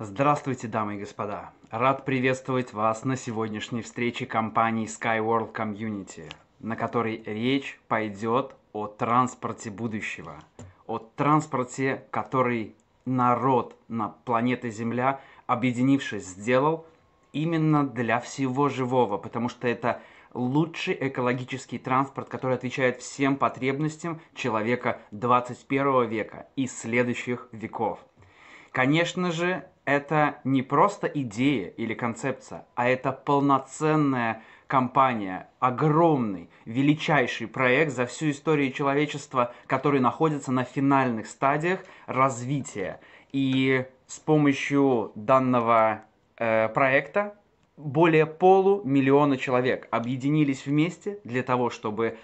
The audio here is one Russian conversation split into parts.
Здравствуйте, дамы и господа! Рад приветствовать вас на сегодняшней встрече компании Skyworld Community, на которой речь пойдет о транспорте будущего, о транспорте, который народ на планете Земля, объединившись, сделал именно для всего живого, потому что это лучший экологический транспорт, который отвечает всем потребностям человека 21 века и следующих веков. Конечно же, это не просто идея или концепция, а это полноценная компания, огромный, величайший проект за всю историю человечества, который находится на финальных стадиях развития. И с помощью данного э, проекта более полумиллиона человек объединились вместе для того, чтобы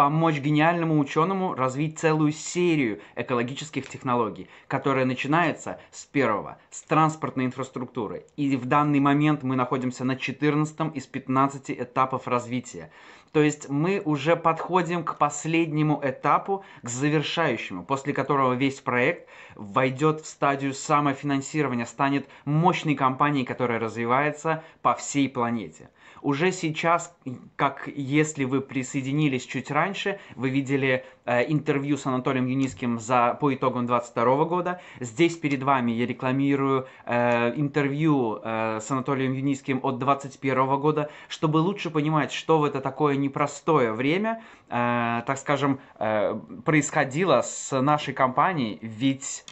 помочь гениальному ученому развить целую серию экологических технологий, которая начинается с первого, с транспортной инфраструктуры. И в данный момент мы находимся на 14 из 15 этапов развития. То есть мы уже подходим к последнему этапу, к завершающему, после которого весь проект войдет в стадию самофинансирования, станет мощной компанией, которая развивается по всей планете уже сейчас, как если вы присоединились чуть раньше, вы видели э, интервью с Анатолием Юницким за, по итогам 2022 года. Здесь перед вами я рекламирую э, интервью э, с Анатолием Юницким от 2021 года, чтобы лучше понимать, что в это такое непростое время, э, так скажем, э, происходило с нашей компанией, ведь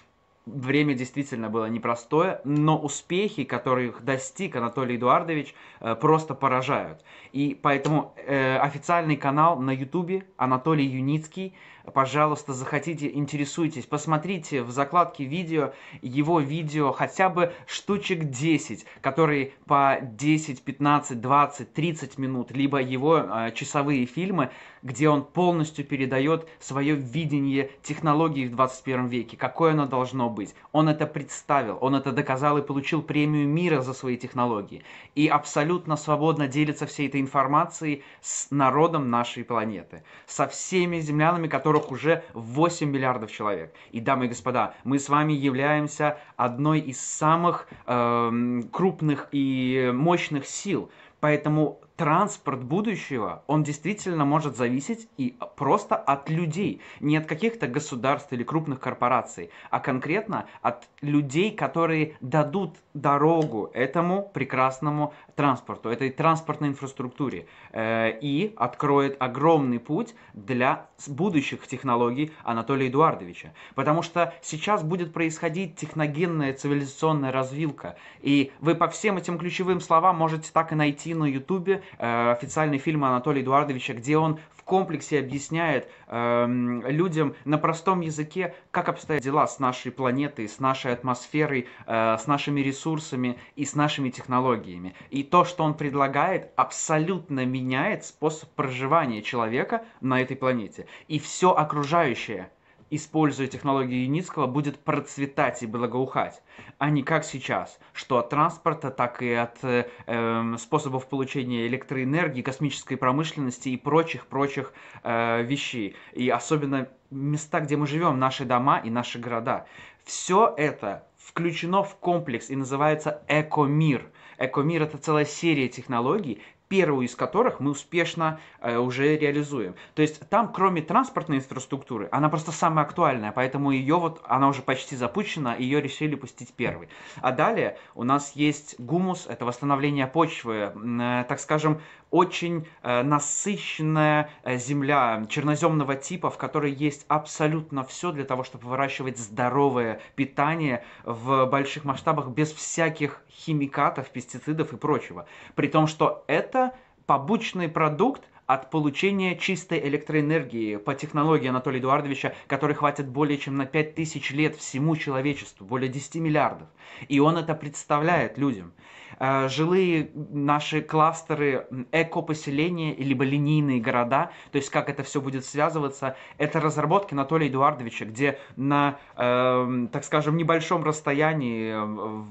время действительно было непростое, но успехи, которых достиг Анатолий Эдуардович, э, просто поражают. И поэтому э, официальный канал на Ютубе Анатолий Юницкий – пожалуйста, захотите, интересуйтесь, посмотрите в закладке видео, его видео хотя бы штучек 10, которые по 10, 15, 20, 30 минут, либо его э, часовые фильмы, где он полностью передает свое видение технологии в 21 веке, какое оно должно быть. Он это представил, он это доказал и получил премию мира за свои технологии. И абсолютно свободно делится всей этой информацией с народом нашей планеты, со всеми землянами, которые которых уже 8 миллиардов человек. И, дамы и господа, мы с вами являемся одной из самых э, крупных и мощных сил. Поэтому транспорт будущего, он действительно может зависеть и просто от людей, не от каких-то государств или крупных корпораций, а конкретно от людей, которые дадут дорогу этому прекрасному транспорту, этой транспортной инфраструктуре э, и откроет огромный путь для будущих технологий Анатолия Эдуардовича. Потому что сейчас будет происходить техногенная цивилизационная развилка. И вы по всем этим ключевым словам можете так и найти на Ютубе э, официальный фильм Анатолия Эдуардовича, где он комплексе объясняет э, людям на простом языке, как обстоят дела с нашей планетой, с нашей атмосферой, э, с нашими ресурсами и с нашими технологиями. И то, что он предлагает, абсолютно меняет способ проживания человека на этой планете. И все окружающее – используя технологии Юницкого, будет процветать и благоухать, а не как сейчас, что от транспорта, так и от э, эм, способов получения электроэнергии, космической промышленности и прочих-прочих э, вещей. И особенно места, где мы живем, наши дома и наши города. Все это включено в комплекс и называется «Экомир». Экомир – это целая серия технологий, первую из которых мы успешно э, уже реализуем. То есть там, кроме транспортной инфраструктуры, она просто самая актуальная, поэтому ее вот, она уже почти запущена, ее решили пустить первой. А далее у нас есть гумус, это восстановление почвы, э, так скажем, очень э, насыщенная э, земля черноземного типа, в которой есть абсолютно все для того, чтобы выращивать здоровое питание в больших масштабах без всяких химикатов, пестицидов и прочего. При том, что это побочный продукт от получения чистой электроэнергии по технологии Анатолия Эдуардовича, которой хватит более чем на 5000 лет всему человечеству, более 10 миллиардов. И он это представляет людям. Э, жилые наши кластеры, эко-поселения, либо линейные города, то есть как это все будет связываться, это разработки Анатолия Эдуардовича, где на, э, так скажем, небольшом расстоянии э,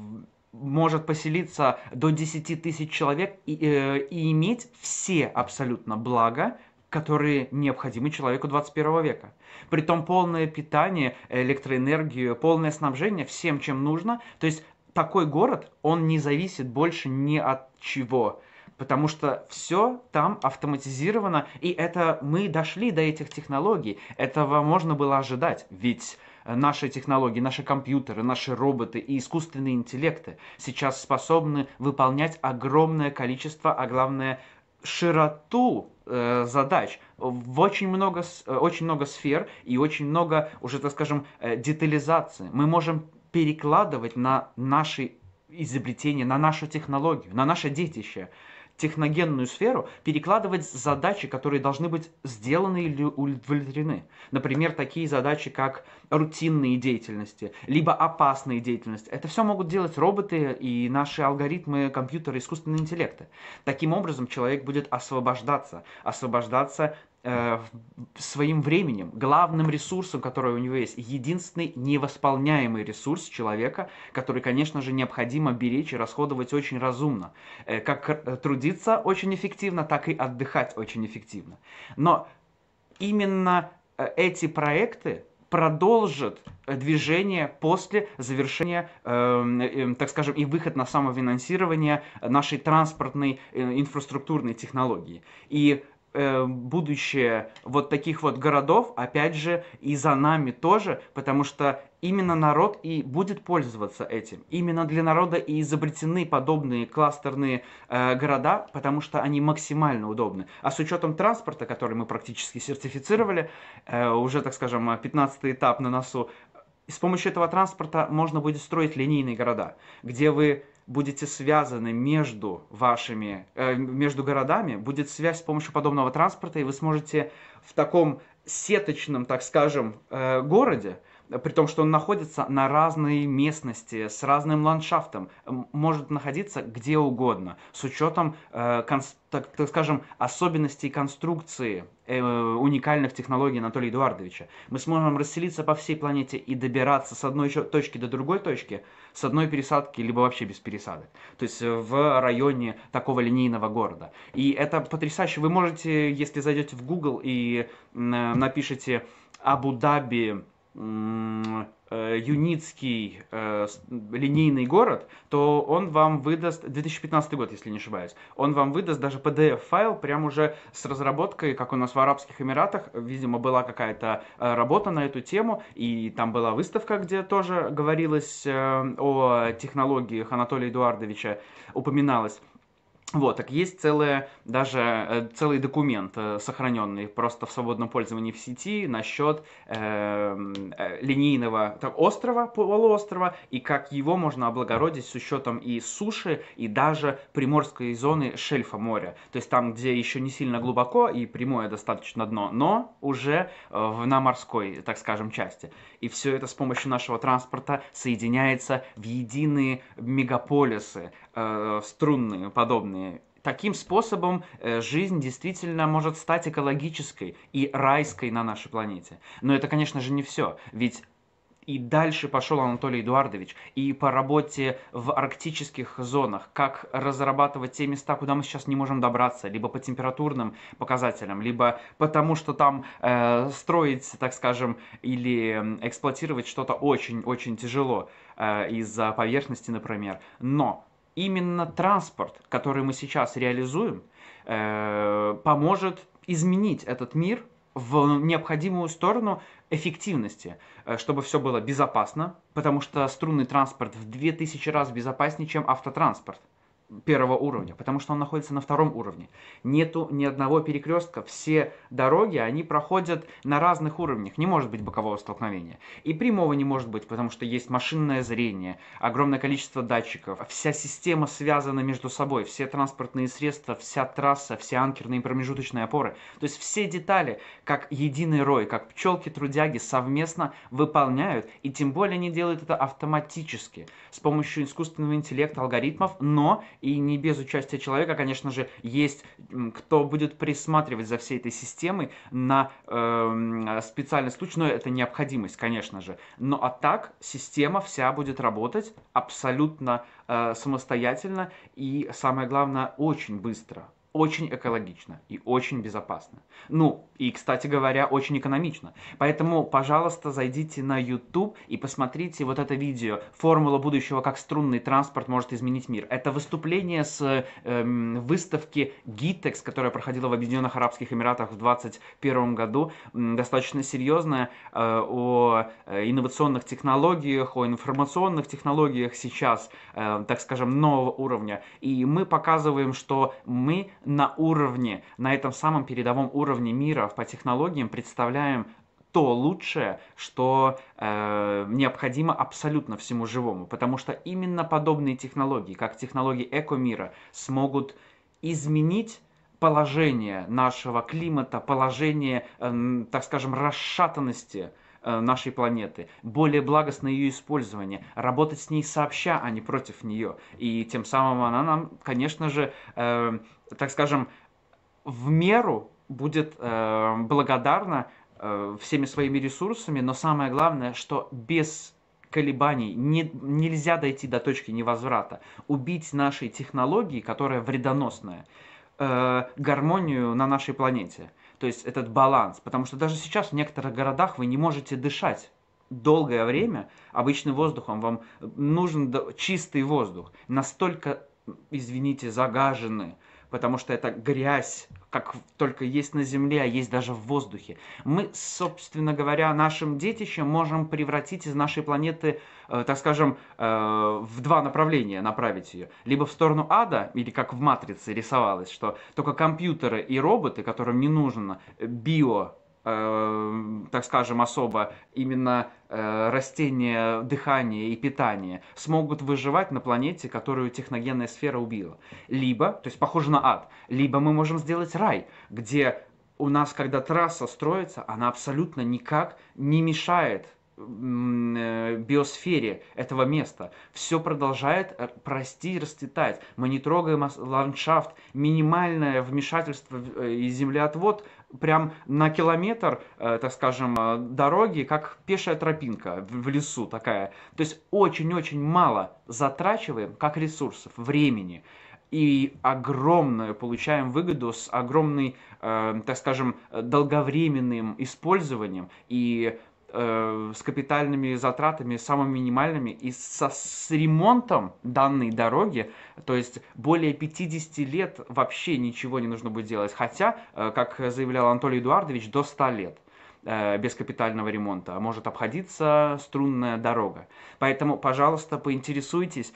может поселиться до 10 тысяч человек и, э, и иметь все абсолютно блага, которые необходимы человеку 21 века. Притом полное питание, электроэнергию, полное снабжение всем, чем нужно. То есть такой город, он не зависит больше ни от чего. Потому что все там автоматизировано, и это мы дошли до этих технологий. Этого можно было ожидать, ведь наши технологии, наши компьютеры, наши роботы и искусственные интеллекты сейчас способны выполнять огромное количество, а главное широту э, задач в очень много, э, очень много сфер и очень много уже, так скажем, э, детализации. Мы можем перекладывать на наши изобретения, на нашу технологию, на наше детище техногенную сферу перекладывать задачи, которые должны быть сделаны или удовлетворены. Например, такие задачи, как рутинные деятельности, либо опасные деятельности. Это все могут делать роботы и наши алгоритмы компьютера искусственного интеллекта. Таким образом, человек будет освобождаться, освобождаться Э, своим временем, главным ресурсом, который у него есть, единственный невосполняемый ресурс человека, который, конечно же, необходимо беречь и расходовать очень разумно. Э, как трудиться очень эффективно, так и отдыхать очень эффективно. Но именно э, эти проекты продолжат движение после завершения, так скажем, и выход на самофинансирование нашей транспортной инфраструктурной технологии. И Э, будущее вот таких вот городов, опять же, и за нами тоже, потому что именно народ и будет пользоваться этим. Именно для народа и изобретены подобные кластерные э, города, потому что они максимально удобны. А с учетом транспорта, который мы практически сертифицировали, э, уже, так скажем, 15 этап на носу, с помощью этого транспорта можно будет строить линейные города, где вы будете связаны между вашими, э, между городами, будет связь с помощью подобного транспорта, и вы сможете в таком сеточном, так скажем, э, городе при том, что он находится на разной местности, с разным ландшафтом, может находиться где угодно, с учетом, э, конс, так, так скажем, особенностей конструкции э, уникальных технологий Анатолия Эдуардовича. Мы сможем расселиться по всей планете и добираться с одной точки до другой точки, с одной пересадки, либо вообще без пересадок. То есть э, в районе такого линейного города. И это потрясающе. Вы можете, если зайдете в Google и э, напишите Абу-Даби, Э, юницкий э, линейный город, то он вам выдаст, 2015 год, если не ошибаюсь, он вам выдаст даже PDF-файл прям уже с разработкой, как у нас в Арабских Эмиратах, видимо, была какая-то э, работа на эту тему, и там была выставка, где тоже говорилось э, о технологиях Анатолия Эдуардовича, упоминалось. Вот, так есть целое, даже э, целый документ, э, сохраненный просто в свободном пользовании в сети насчет эм, э, линейного так, острова, полуострова, и как его можно облагородить с учетом и суши, и даже приморской зоны шельфа моря. То есть там, где еще не сильно глубоко и прямое достаточно дно, но уже э, в, на морской, так скажем, части. И все это с помощью нашего транспорта соединяется в единые мегаполисы, Э, струнные, подобные. Таким способом э, жизнь действительно может стать экологической и райской на нашей планете. Но это, конечно же, не все, ведь и дальше пошел Анатолий Эдуардович и по работе в арктических зонах, как разрабатывать те места, куда мы сейчас не можем добраться, либо по температурным показателям, либо потому что там э, строить, так скажем, или эксплуатировать что-то очень-очень тяжело э, из-за поверхности, например. Но именно транспорт, который мы сейчас реализуем, э, поможет изменить этот мир в необходимую сторону эффективности, э, чтобы все было безопасно, потому что струнный транспорт в 2000 раз безопаснее, чем автотранспорт первого уровня, потому что он находится на втором уровне. Нету ни одного перекрестка, все дороги, они проходят на разных уровнях, не может быть бокового столкновения. И прямого не может быть, потому что есть машинное зрение, огромное количество датчиков, вся система связана между собой, все транспортные средства, вся трасса, все анкерные и промежуточные опоры. То есть все детали, как единый рой, как пчелки-трудяги совместно выполняют, и тем более они делают это автоматически, с помощью искусственного интеллекта, алгоритмов, но и не без участия человека, конечно же, есть кто будет присматривать за всей этой системой на э, специальный случай, но это необходимость, конечно же. Но а так система вся будет работать абсолютно э, самостоятельно и, самое главное, очень быстро очень экологично и очень безопасно. Ну, и, кстати говоря, очень экономично. Поэтому, пожалуйста, зайдите на YouTube и посмотрите вот это видео «Формула будущего, как струнный транспорт может изменить мир». Это выступление с эм, выставки GITEX, которая проходила в Объединенных Арабских Эмиратах в 2021 году, достаточно серьезное э, о э, инновационных технологиях, о информационных технологиях сейчас, э, так скажем, нового уровня. И мы показываем, что мы на уровне, на этом самом передовом уровне мира по технологиям представляем то лучшее, что э, необходимо абсолютно всему живому, потому что именно подобные технологии, как технологии Эко мира, смогут изменить положение нашего климата, положение, э, так скажем, расшатанности э, нашей планеты, более благостное ее использование, работать с ней сообща, а не против нее. И тем самым она нам, конечно же, э, так скажем, в меру будет э, благодарна э, всеми своими ресурсами, но самое главное, что без колебаний не, нельзя дойти до точки невозврата, убить нашей технологии, которая вредоносная, э, гармонию на нашей планете, то есть этот баланс, потому что даже сейчас в некоторых городах вы не можете дышать долгое время обычным воздухом, вам нужен чистый воздух, настолько, извините, загаженный, потому что это грязь, как только есть на земле, а есть даже в воздухе. Мы, собственно говоря, нашим детищем можем превратить из нашей планеты, э, так скажем, э, в два направления направить ее. Либо в сторону ада, или как в «Матрице» рисовалось, что только компьютеры и роботы, которым не нужно био Эм, так скажем, особо именно э, растения, дыхание и питание смогут выживать на планете, которую техногенная сфера убила. Либо, то есть похоже на ад, либо мы можем сделать рай, где у нас, когда трасса строится, она абсолютно никак не мешает э, биосфере этого места. Все продолжает э, расти и расцветать. Мы не трогаем ландшафт. Минимальное вмешательство и землеотвод прям на километр, э, так скажем, э, дороги, как пешая тропинка в лесу такая. То есть очень-очень мало затрачиваем, как ресурсов, времени и огромную получаем выгоду с огромной, э, так скажем, э, долговременным использованием и Э, с капитальными затратами самыми минимальными и со, с ремонтом данной дороги, то есть более 50 лет вообще ничего не нужно будет делать, хотя, э, как заявлял Анатолий Эдуардович, до 100 лет э, без капитального ремонта может обходиться струнная дорога. Поэтому, пожалуйста, поинтересуйтесь.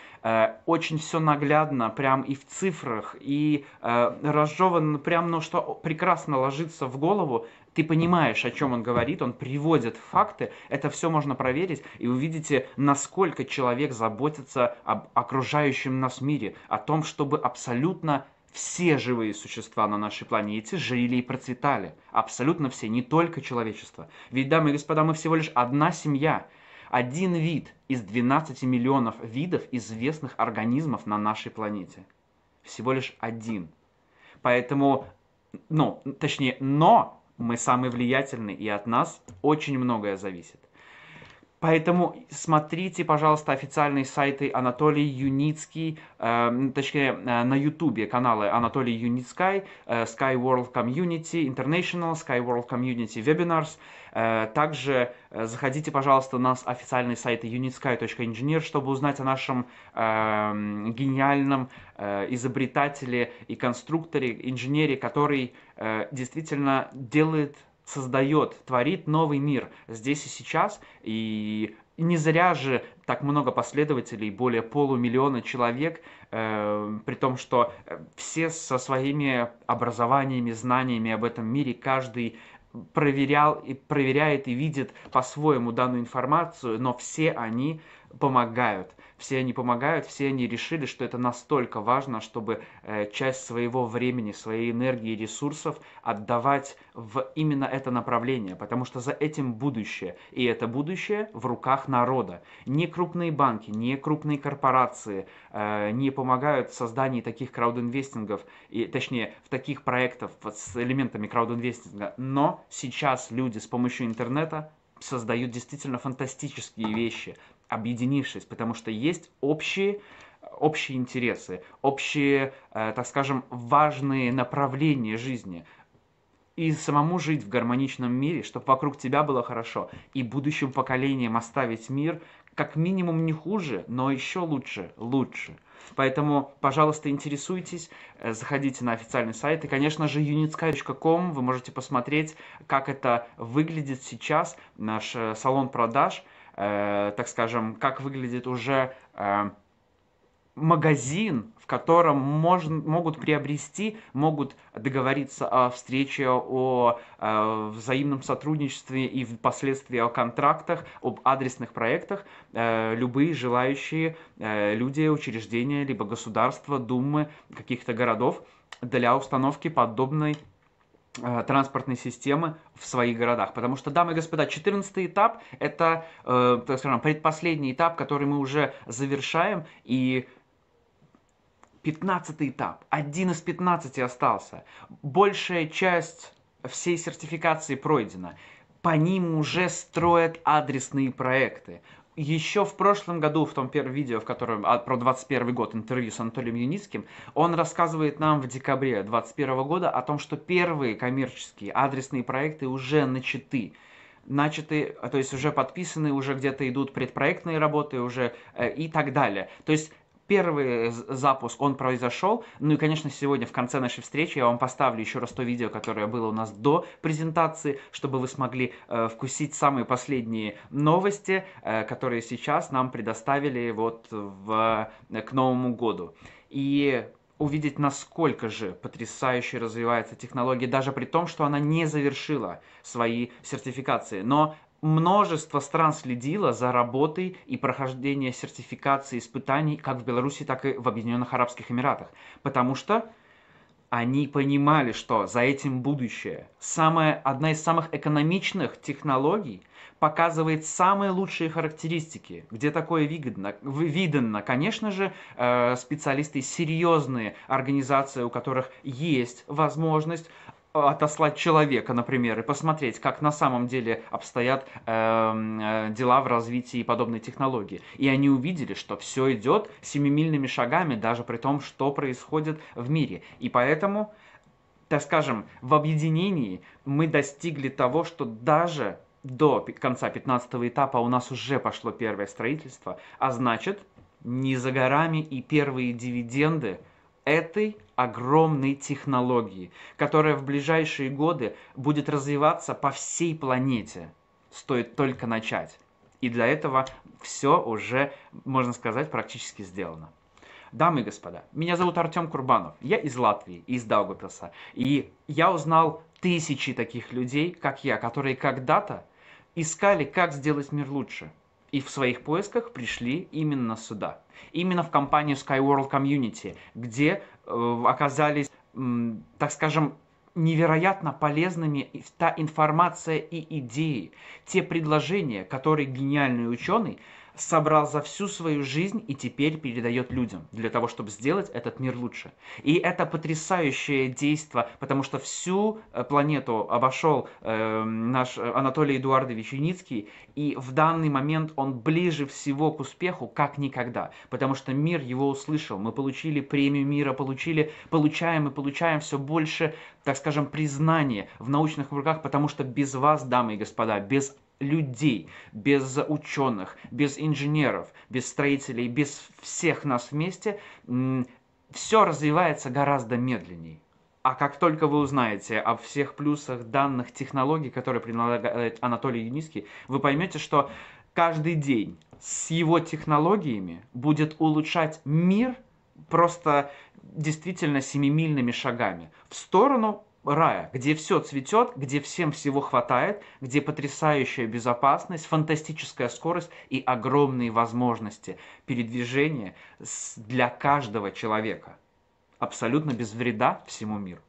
Очень все наглядно, прям и в цифрах, и разжеван прям, ну что прекрасно ложится в голову, ты понимаешь, о чем он говорит, он приводит факты, это все можно проверить, и увидите, насколько человек заботится об окружающем нас мире, о том, чтобы абсолютно все живые существа на нашей планете жили и процветали. Абсолютно все, не только человечество. Ведь, дамы и господа, мы всего лишь одна семья, один вид из 12 миллионов видов известных организмов на нашей планете. Всего лишь один. Поэтому, ну, точнее, но мы самые влиятельные, и от нас очень многое зависит. Поэтому смотрите, пожалуйста, официальные сайты Анатолий Юницкий, эм, ну, э, точнее, на ютубе каналы Анатолий Юницкай, э, Sky World Community International, Sky World Community Webinars. Э, также э, заходите, пожалуйста, на официальные сайты unitsky.engineer, чтобы узнать о нашем э, гениальном э, изобретателе и конструкторе, инженере, который э, действительно делает создает, творит новый мир здесь и сейчас, и не зря же так много последователей, более полумиллиона человек, э, при том, что э, все со своими образованиями, знаниями об этом мире, каждый проверял и проверяет и видит по-своему данную информацию, но все они помогают все они помогают, все они решили, что это настолько важно, чтобы э, часть своего времени, своей энергии и ресурсов отдавать в именно это направление, потому что за этим будущее, и это будущее в руках народа. Не крупные банки, не крупные корпорации э, не помогают в создании таких краудинвестингов, и, точнее, в таких проектов с элементами краудинвестинга, но сейчас люди с помощью интернета создают действительно фантастические вещи, объединившись, потому что есть общие общие интересы, общие, э, так скажем, важные направления жизни. И самому жить в гармоничном мире, чтобы вокруг тебя было хорошо. И будущим поколениям оставить мир как минимум не хуже, но еще лучше, лучше. Поэтому, пожалуйста, интересуйтесь, э, заходите на официальный сайт. И, конечно же, unitsky.com вы можете посмотреть, как это выглядит сейчас, наш э, салон продаж – Э, так скажем, как выглядит уже э, магазин, в котором можно, могут приобрести, могут договориться о встрече, о э, взаимном сотрудничестве и впоследствии о контрактах, об адресных проектах э, любые желающие э, люди, учреждения, либо государства, думы каких-то городов для установки подобной Э, транспортной системы в своих городах. Потому что, дамы и господа, 14 этап – это, э, так скажем, предпоследний этап, который мы уже завершаем, и 15 этап, один из 15 остался. Большая часть всей сертификации пройдена. По ним уже строят адресные проекты еще в прошлом году, в том первом видео, в котором а, про 21 год, интервью с Анатолием Юницким, он рассказывает нам в декабре 21 года о том, что первые коммерческие адресные проекты уже начаты начаты, то есть уже подписаны, уже где-то идут предпроектные работы, уже э, и так далее. То есть первый э, запуск, он произошел. Ну и, конечно, сегодня в конце нашей встречи я вам поставлю еще раз то видео, которое было у нас до презентации, чтобы вы смогли э, вкусить самые последние новости, э, которые сейчас нам предоставили вот в, э, к Новому году. И увидеть, насколько же потрясающе развивается технология, даже при том, что она не завершила свои сертификации. Но множество стран следило за работой и прохождением сертификации испытаний как в Беларуси, так и в Объединенных Арабских Эмиратах, потому что они понимали, что за этим будущее. Самая, одна из самых экономичных технологий показывает самые лучшие характеристики. Где такое выгодно? Видно, конечно же, э, специалисты серьезные, организации, у которых есть возможность отослать человека, например, и посмотреть, как на самом деле обстоят эм, э, дела в развитии подобной технологии. И они увидели, что все идет семимильными шагами, даже при том, что происходит в мире. И поэтому, так скажем, в объединении мы достигли того, что даже до конца 15 этапа у нас уже пошло первое строительство, а значит, не за горами и первые дивиденды этой огромной технологии, которая в ближайшие годы будет развиваться по всей планете. Стоит только начать. И для этого все уже, можно сказать, практически сделано. Дамы и господа, меня зовут Артем Курбанов, я из Латвии, из Даугапилса, и я узнал тысячи таких людей, как я, которые когда-то искали, как сделать мир лучше – и в своих поисках пришли именно сюда. Именно в компанию Skyworld Community, где э, оказались, э, так скажем, невероятно полезными та информация и идеи, те предложения, которые гениальный ученый собрал за всю свою жизнь и теперь передает людям для того, чтобы сделать этот мир лучше. И это потрясающее действие, потому что всю э, планету обошел эм, э, наш Анатолий Эдуардович Юницкий, и в данный момент он ближе всего к успеху, как никогда, потому что мир его услышал. Мы получили премию мира, получили, получаем и получаем все больше, так скажем, признания в научных руках, потому что без вас, дамы и господа, без людей, без ученых, без инженеров, без строителей, без всех нас вместе, все развивается гораздо медленнее. А как только вы узнаете о всех плюсах данных технологий, которые предлагает Анатолий Юницкий, вы поймете, что каждый день с его технологиями будет улучшать мир просто действительно семимильными шагами в сторону рая, где все цветет, где всем всего хватает, где потрясающая безопасность, фантастическая скорость и огромные возможности передвижения для каждого человека, абсолютно без вреда всему миру.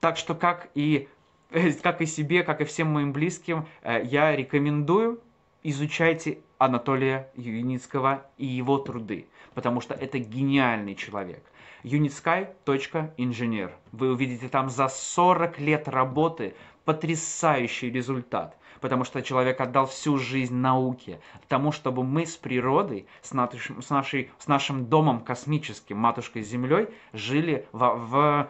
Так что как и, как и себе, как и всем моим близким, э, я рекомендую изучайте Анатолия Юницкого и его труды, потому что это гениальный человек – unitsky.engineer. Вы увидите там за 40 лет работы потрясающий результат, потому что человек отдал всю жизнь науке, тому, чтобы мы с природой, с, нашим, с, нашей, с нашим домом космическим, матушкой Землей, жили в, в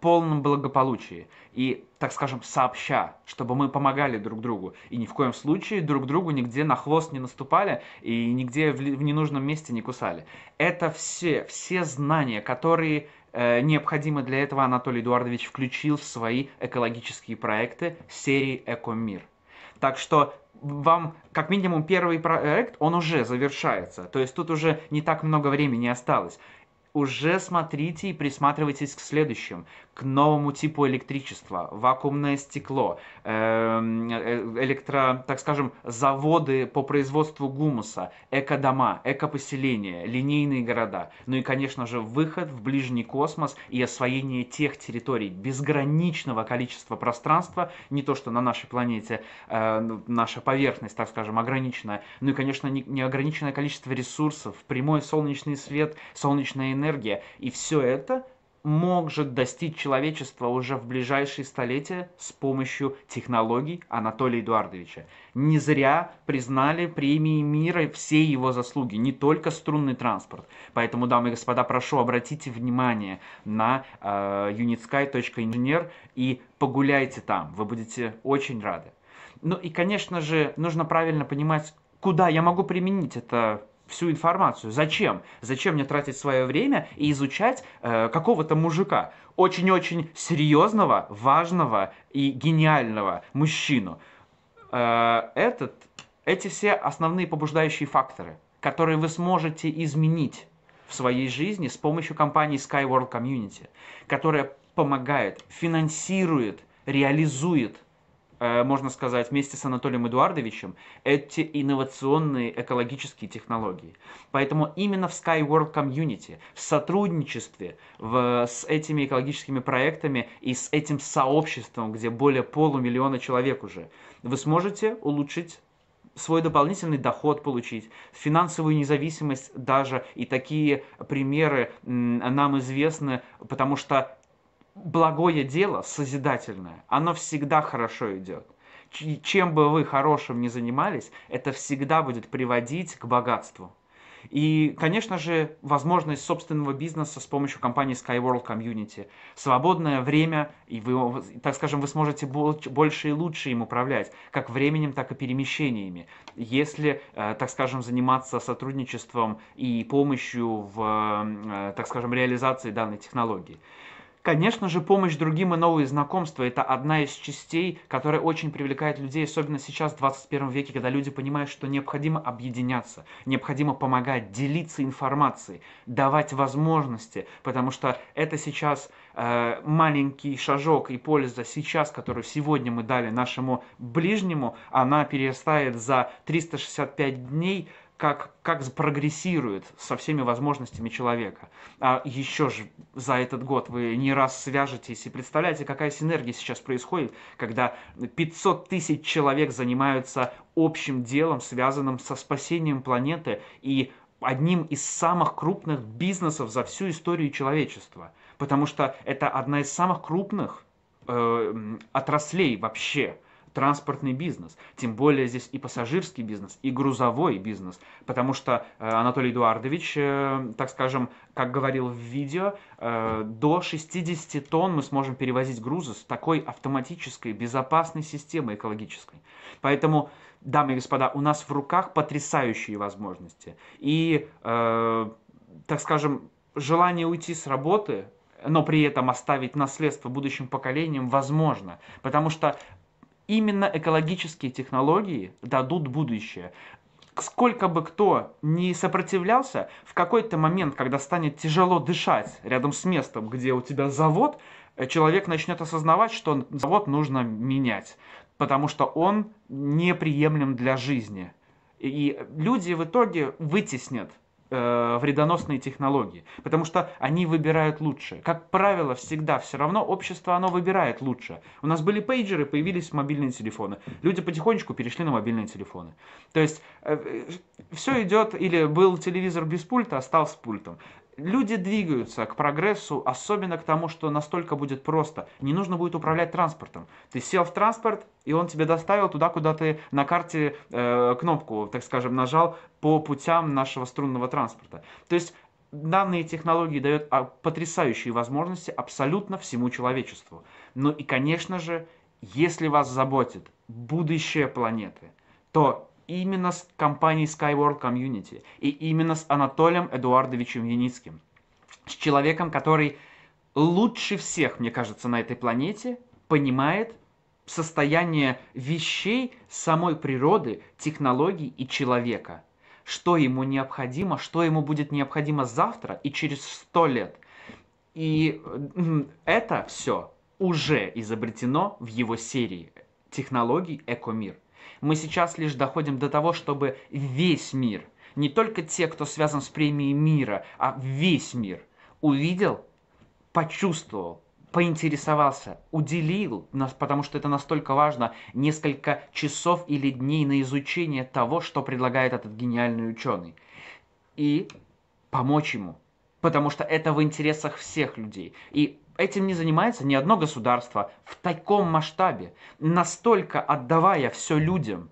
полном благополучии и, так скажем, сообща, чтобы мы помогали друг другу и ни в коем случае друг другу нигде на хвост не наступали и нигде в, ненужном месте не кусали. Это все, все знания, которые э, необходимы для этого Анатолий Эдуардович включил в свои экологические проекты серии «Экомир». Так что вам, как минимум, первый проект, он уже завершается. То есть тут уже не так много времени осталось уже смотрите и присматривайтесь к следующим, к новому типу электричества, вакуумное стекло, эм, э, электро, так скажем, заводы по производству гумуса, эко дома, эко поселения, линейные города. Ну и, конечно же, выход в ближний космос и освоение тех территорий безграничного количества пространства, не то что на нашей планете, э, ну, наша поверхность, так скажем, ограниченная, ну и, конечно, неограниченное количество ресурсов, прямой солнечный свет, солнечная энергия, энергия. И все это может достичь человечества уже в ближайшие столетия с помощью технологий Анатолия Эдуардовича. Не зря признали премии мира все его заслуги, не только струнный транспорт. Поэтому, дамы и господа, прошу обратите внимание на э, unitsky.engineer и погуляйте там, вы будете очень рады. Ну и, конечно же, нужно правильно понимать, куда я могу применить это всю информацию. Зачем? Зачем мне тратить свое время и изучать э, какого-то мужика, очень-очень серьезного, важного и гениального мужчину? Э, этот, эти все основные побуждающие факторы, которые вы сможете изменить в своей жизни с помощью компании Skyworld Community, которая помогает, финансирует, реализует – Э, можно сказать, вместе с Анатолием Эдуардовичем эти инновационные экологические технологии. Поэтому именно в SkyWorld Community, в сотрудничестве в, с этими экологическими проектами и с этим сообществом, где более полумиллиона человек уже, вы сможете улучшить свой дополнительный доход получить, финансовую независимость даже. И такие примеры нам известны, потому что благое дело, созидательное, оно всегда хорошо идет. Чем бы вы хорошим ни занимались, это всегда будет приводить к богатству. И, конечно же, возможность собственного бизнеса с помощью компании Skyworld Community. Свободное время, и вы, так скажем, вы сможете больше и лучше им управлять, как временем, так и перемещениями. Если, э, так скажем, заниматься сотрудничеством и помощью в, э, так скажем, реализации данной технологии. Конечно же, помощь другим и новые знакомства – это одна из частей, которая очень привлекает людей, особенно сейчас, в 21 веке, когда люди понимают, что необходимо объединяться, необходимо помогать, делиться информацией, давать возможности, потому что это сейчас э, маленький шажок и польза сейчас, которую сегодня мы дали нашему ближнему, она перестает за 365 дней – как, как прогрессирует со всеми возможностями человека. А еще же за этот год вы не раз свяжетесь и представляете, какая синергия сейчас происходит, когда 500 тысяч человек занимаются общим делом, связанным со спасением планеты и одним из самых крупных бизнесов за всю историю человечества. Потому что это одна из самых крупных э, отраслей вообще – транспортный бизнес, тем более здесь и пассажирский бизнес, и грузовой бизнес, потому что э, Анатолий Эдуардович, э, так скажем, как говорил в видео, э, до 60 тонн мы сможем перевозить грузы с такой автоматической безопасной системой экологической. Поэтому, дамы и господа, у нас в руках потрясающие возможности. И, так скажем, желание уйти с работы но при этом оставить наследство будущим поколениям возможно. Потому что именно экологические технологии дадут будущее. Сколько бы кто ни сопротивлялся, в какой-то момент, когда станет тяжело дышать рядом с местом, где у тебя завод, э, человек начнет осознавать, что завод нужно менять, потому что он неприемлем для жизни. И люди в итоге вытеснят э, вредоносные технологии, потому что они выбирают лучшее. Как правило, всегда все равно общество оно выбирает лучшее. У нас были пейджеры, появились мобильные телефоны. Люди потихонечку перешли на мобильные телефоны. То есть э, э все идет, или был телевизор без пульта, а стал с пультом люди двигаются к прогрессу, особенно к тому, что настолько будет просто. Не нужно будет управлять транспортом. Ты сел в транспорт, и он тебе доставил туда, куда ты на карте э, кнопку, так скажем, нажал по путям нашего струнного транспорта. То есть данные технологии дают потрясающие возможности абсолютно всему человечеству. Ну и, конечно же, если вас заботит будущее планеты, то именно с компанией SkyWorld Community и именно с Анатолием Эдуардовичем Яницким, с человеком, который лучше всех, мне кажется, на этой планете понимает состояние вещей, самой природы, технологий и человека. Что ему необходимо, что ему будет необходимо завтра и через сто лет. И это все уже изобретено в его серии технологий «Экомир» мы сейчас лишь доходим до того, чтобы весь мир, не только те, кто связан с премией мира, а весь мир увидел, почувствовал, поинтересовался, уделил, нас, потому что это настолько важно, несколько часов или дней на изучение того, что предлагает этот гениальный ученый. И помочь ему, потому что это в интересах всех людей. И Этим не занимается ни одно государство в таком масштабе, настолько отдавая все людям.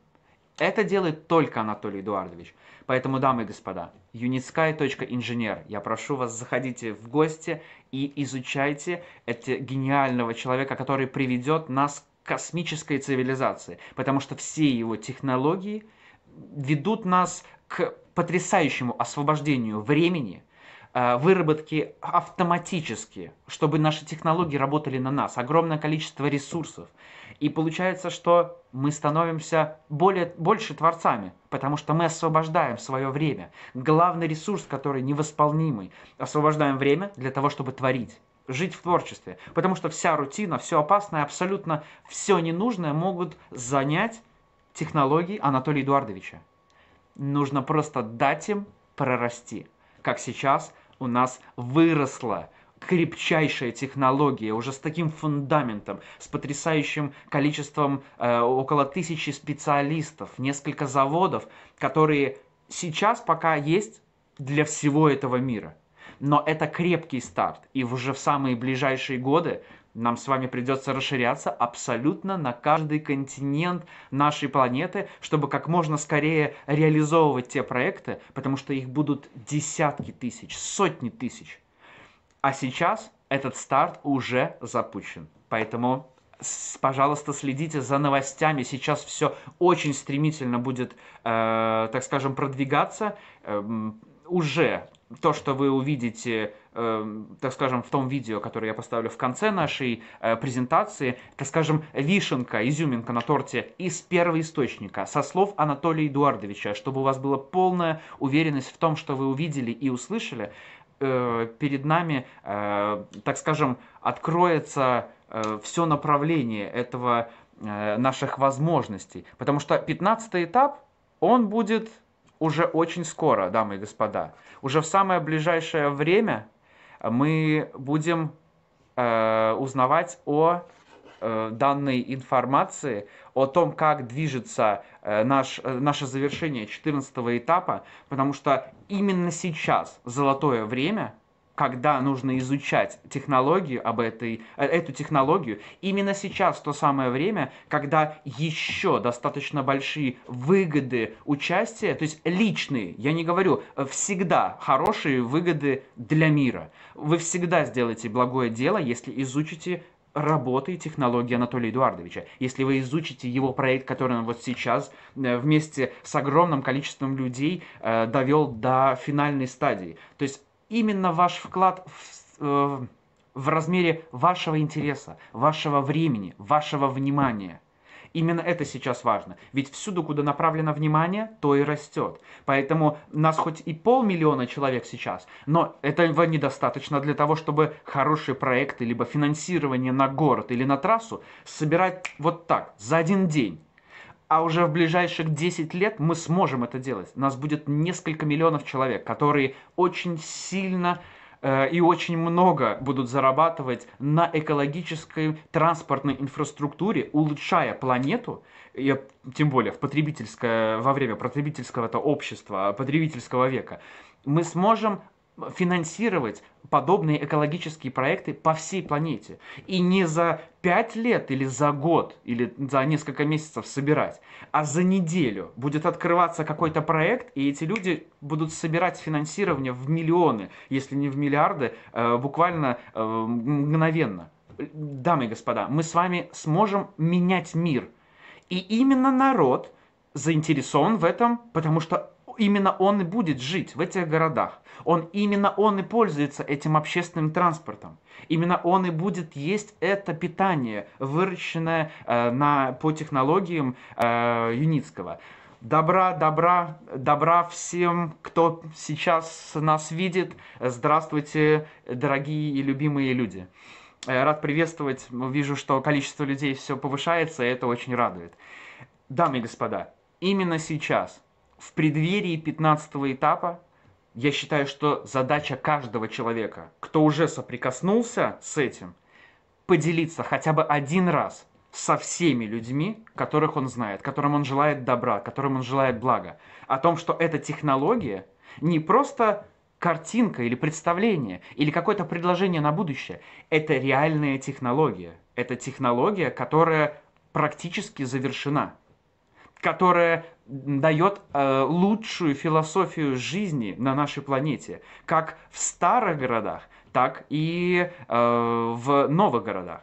Это делает только Анатолий Эдуардович. Поэтому, дамы и господа, unitsky.инженер, я прошу вас, заходите в гости и изучайте этого гениального человека, который приведет нас к космической цивилизации, потому что все его технологии ведут нас к потрясающему освобождению времени – Э, выработки автоматически, чтобы наши технологии работали на нас, огромное количество ресурсов. И получается, что мы становимся более, больше творцами, потому что мы освобождаем свое время. Главный ресурс, который невосполнимый. Освобождаем время для того, чтобы творить жить в творчестве, потому что вся рутина, все опасное, абсолютно все ненужное могут занять технологии Анатолия Эдуардовича. Нужно просто дать им прорасти, как сейчас – у нас выросла крепчайшая технология, уже с таким фундаментом, с потрясающим количеством э, около тысячи специалистов, несколько заводов, которые сейчас пока есть для всего этого мира. Но это крепкий старт, и уже в самые ближайшие годы нам с вами придется расширяться абсолютно на каждый континент нашей планеты, чтобы как можно скорее реализовывать те проекты, потому что их будут десятки тысяч, сотни тысяч. А сейчас этот старт уже запущен. Поэтому пожалуйста, следите за новостями. Сейчас все очень стремительно будет, э, так скажем, продвигаться. Э, уже то, что вы увидите Эм, так скажем, в том видео, которое я поставлю в конце нашей э, презентации, так скажем, вишенка, изюминка на торте из первоисточника, со слов Анатолия Эдуардовича, чтобы у вас была полная уверенность в том, что вы увидели и услышали, э, перед нами, э, так скажем, откроется все направление этого наших возможностей. Потому что 15 этап, он будет уже очень скоро, дамы и господа. Уже в самое ближайшее время мы будем э, узнавать о э, данной информации, о том, как движется э, наш, э, наше завершение 14 этапа, потому что именно сейчас золотое время – когда нужно изучать технологию об этой, э, эту технологию, именно сейчас то самое время, когда еще достаточно большие выгоды участия, то есть личные, я не говорю, э, всегда хорошие выгоды для мира. Вы всегда сделаете благое дело, если изучите работы и технологии Анатолия Эдуардовича. Если вы изучите его проект, который он вот сейчас э, вместе с огромным количеством людей довел до финальной стадии. То есть именно ваш вклад в, э, в размере вашего интереса, вашего времени, вашего внимания. Именно это сейчас важно. Ведь всюду, куда направлено внимание, то и растет. Поэтому нас хоть и полмиллиона человек сейчас, но этого недостаточно для того, чтобы хорошие проекты, либо финансирование на город или на трассу собирать вот так, за один день а уже в ближайших 10 лет мы сможем это делать. нас будет несколько миллионов человек, которые очень сильно э, и очень много будут зарабатывать на экологической транспортной инфраструктуре, улучшая планету, и, тем более в потребительское, во время потребительского -то общества, потребительского века, мы сможем финансировать подобные экологические проекты по всей планете. И не за 5 лет или за год или за несколько месяцев собирать, а за неделю будет открываться какой-то проект, и эти люди будут собирать финансирование в миллионы, если не в миллиарды, э, буквально э, мгновенно. Дамы и господа, мы с вами сможем менять мир. И именно народ заинтересован в этом, потому что именно он и будет жить в этих городах. Он, именно он и пользуется этим общественным транспортом. Именно он и будет есть это питание, выращенное э, на, по технологиям э, Юницкого. Добра, добра, добра всем, кто сейчас нас видит. Здравствуйте, дорогие и любимые люди. Э, рад приветствовать. Вижу, что количество людей все повышается, и это очень радует. Дамы и господа, именно сейчас – в преддверии 15 этапа я считаю, что задача каждого человека, кто уже соприкоснулся с этим, поделиться хотя бы один раз со всеми людьми, которых он знает, которым он желает добра, которым он желает блага, о том, что эта технология не просто картинка или представление, или какое-то предложение на будущее. Это реальная технология. Это технология, которая практически завершена которая дает э, лучшую философию жизни на нашей планете, как в старых городах, так и э, в новых городах.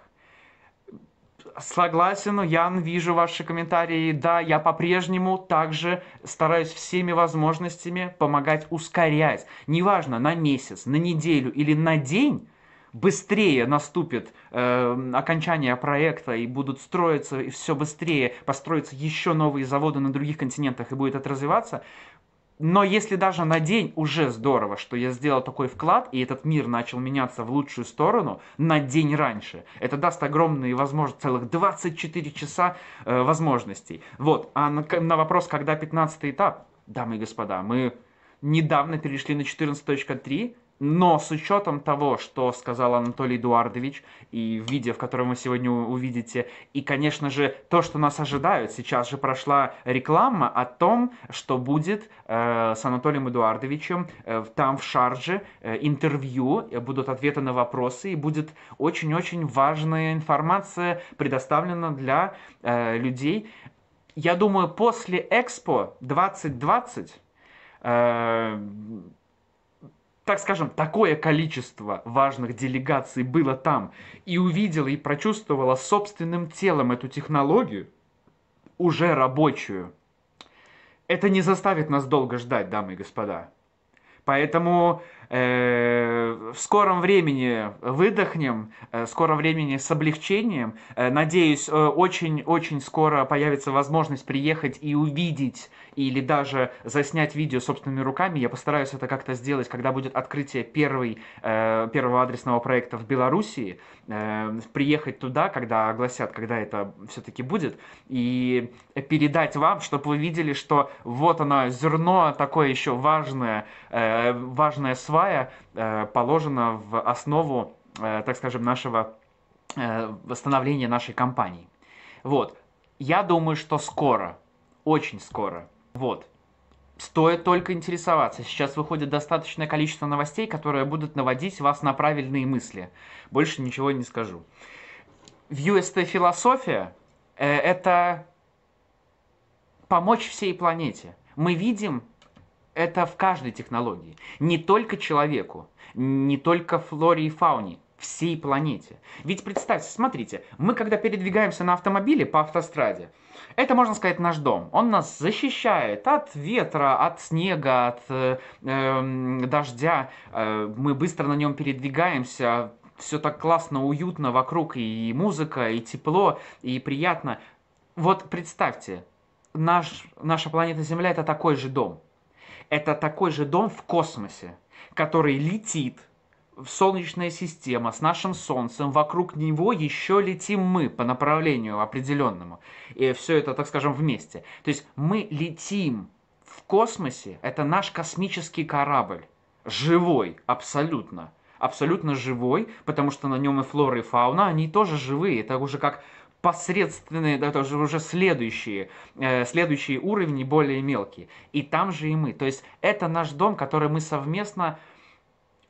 Согласен, Ян, вижу ваши комментарии. Да, я по-прежнему также стараюсь всеми возможностями помогать ускорять. Неважно, на месяц, на неделю или на день, быстрее наступит э, окончание проекта и будут строиться и все быстрее, построятся еще новые заводы на других континентах и будет это развиваться. Но если даже на день уже здорово, что я сделал такой вклад, и этот мир начал меняться в лучшую сторону на день раньше, это даст огромные возможности, целых 24 часа э, возможностей. Вот, а на, на вопрос, когда 15 этап, дамы и господа, мы недавно перешли на 14.3, но с учетом того, что сказал Анатолий Эдуардович, и в видео, в котором вы сегодня увидите, и, конечно же, то, что нас ожидают, сейчас же прошла реклама о том, что будет э, с Анатолием Эдуардовичем э, там в Шарже э, интервью, э, будут ответы на вопросы, и будет очень-очень важная информация предоставлена для э, людей. Я думаю, после Экспо 2020... Э, так скажем, такое количество важных делегаций было там и увидела и прочувствовала собственным телом эту технологию, уже рабочую, это не заставит нас долго ждать, дамы и господа. Поэтому Э, в скором времени выдохнем, э, в скором времени с облегчением. Э, надеюсь, очень-очень скоро появится возможность приехать и увидеть или даже заснять видео собственными руками. Я постараюсь это как-то сделать, когда будет открытие первой, первого адресного проекта в Белоруссии. Приехать туда, когда огласят, когда это все-таки будет, и передать вам, чтобы вы видели, что вот оно, зерно такое еще важное, Э, важная свая э, положена в основу, э, так скажем, нашего восстановления нашей компании. Вот. Я думаю, что скоро, очень скоро. Вот. Стоит только интересоваться. Сейчас выходит достаточное количество новостей, которые будут наводить вас на правильные мысли. Больше ничего не скажу. В UST философия э, это помочь всей планете. Мы видим это в каждой технологии. Не только человеку, не только флоре и фауне, всей планете. Ведь представьте, смотрите, мы когда передвигаемся на автомобиле по автостраде, это, можно сказать, наш дом. Он нас защищает от ветра, от снега, от э, э, дождя. Э, мы быстро на нем передвигаемся. Все так классно, уютно вокруг, и музыка, и тепло, и приятно. Вот представьте, наш, наша планета Земля это такой же дом это такой же дом в космосе, который летит в Солнечная система с нашим Солнцем, вокруг него еще летим мы по направлению определенному. И все это, так скажем, вместе. То есть мы летим в космосе, это наш космический корабль, живой абсолютно абсолютно живой, потому что на нем и флора, и фауна, они тоже живые, так уже как посредственные, да, тоже уже, следующие, э, следующие уровни более мелкие. И там же и мы. То есть это наш дом, который мы совместно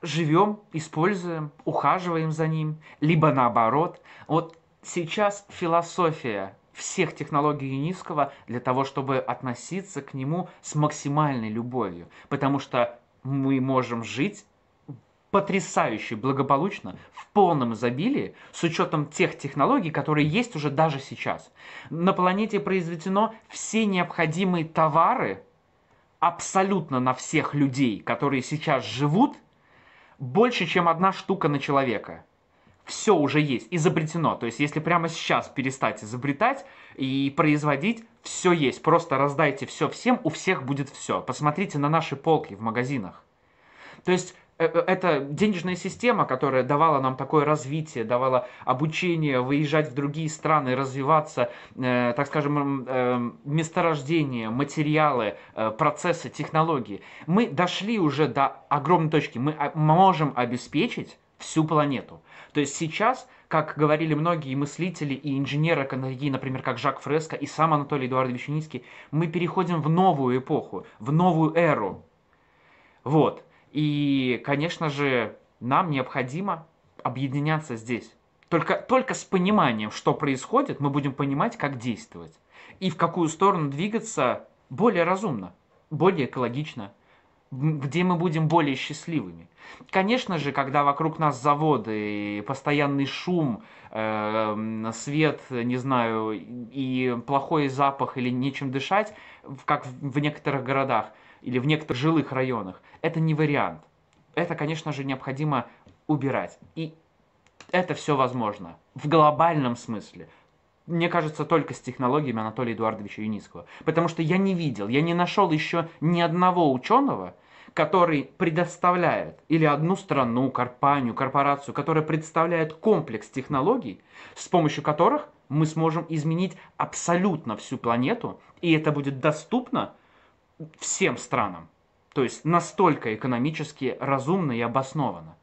живем, используем, ухаживаем за ним, либо наоборот. Вот сейчас философия всех технологий Юницкого для того, чтобы относиться к нему с максимальной любовью. Потому что мы можем жить потрясающе благополучно, в полном изобилии, с учетом тех технологий, которые есть уже даже сейчас. На планете произведено все необходимые товары абсолютно на всех людей, которые сейчас живут, больше, чем одна штука на человека. Все уже есть, изобретено. То есть, если прямо сейчас перестать изобретать и производить, все есть. Просто раздайте все всем, у всех будет все. Посмотрите на наши полки в магазинах. То есть Э, э, это денежная система, которая давала нам такое развитие, давала обучение, выезжать в другие страны, развиваться, э, так скажем, э, месторождения, материалы, э, процессы, технологии. Мы дошли уже до огромной точки. Мы можем обеспечить всю планету. То есть сейчас, как говорили многие мыслители и инженеры энергии, например, как Жак Фреско и сам Анатолий Эдуардович Юницкий, мы переходим в новую эпоху, в новую эру. Вот. И, конечно же, нам необходимо объединяться здесь. Только, только с пониманием, что происходит, мы будем понимать, как действовать. И в какую сторону двигаться более разумно, более экологично, где мы будем более счастливыми. Конечно же, когда вокруг нас заводы, постоянный шум, э, свет, не знаю, и плохой запах или нечем дышать, как в некоторых городах – или в некоторых жилых районах. Это не вариант. Это, конечно же, необходимо убирать. И это все возможно в глобальном смысле мне кажется, только с технологиями Анатолия Эдуардовича Юницкого. Потому что я не видел, я не нашел еще ни одного ученого, который предоставляет или одну страну, компанию, корпорацию, которая представляет комплекс технологий, с помощью которых мы сможем изменить абсолютно всю планету, и это будет доступно всем странам. То есть настолько экономически разумно и обоснованно.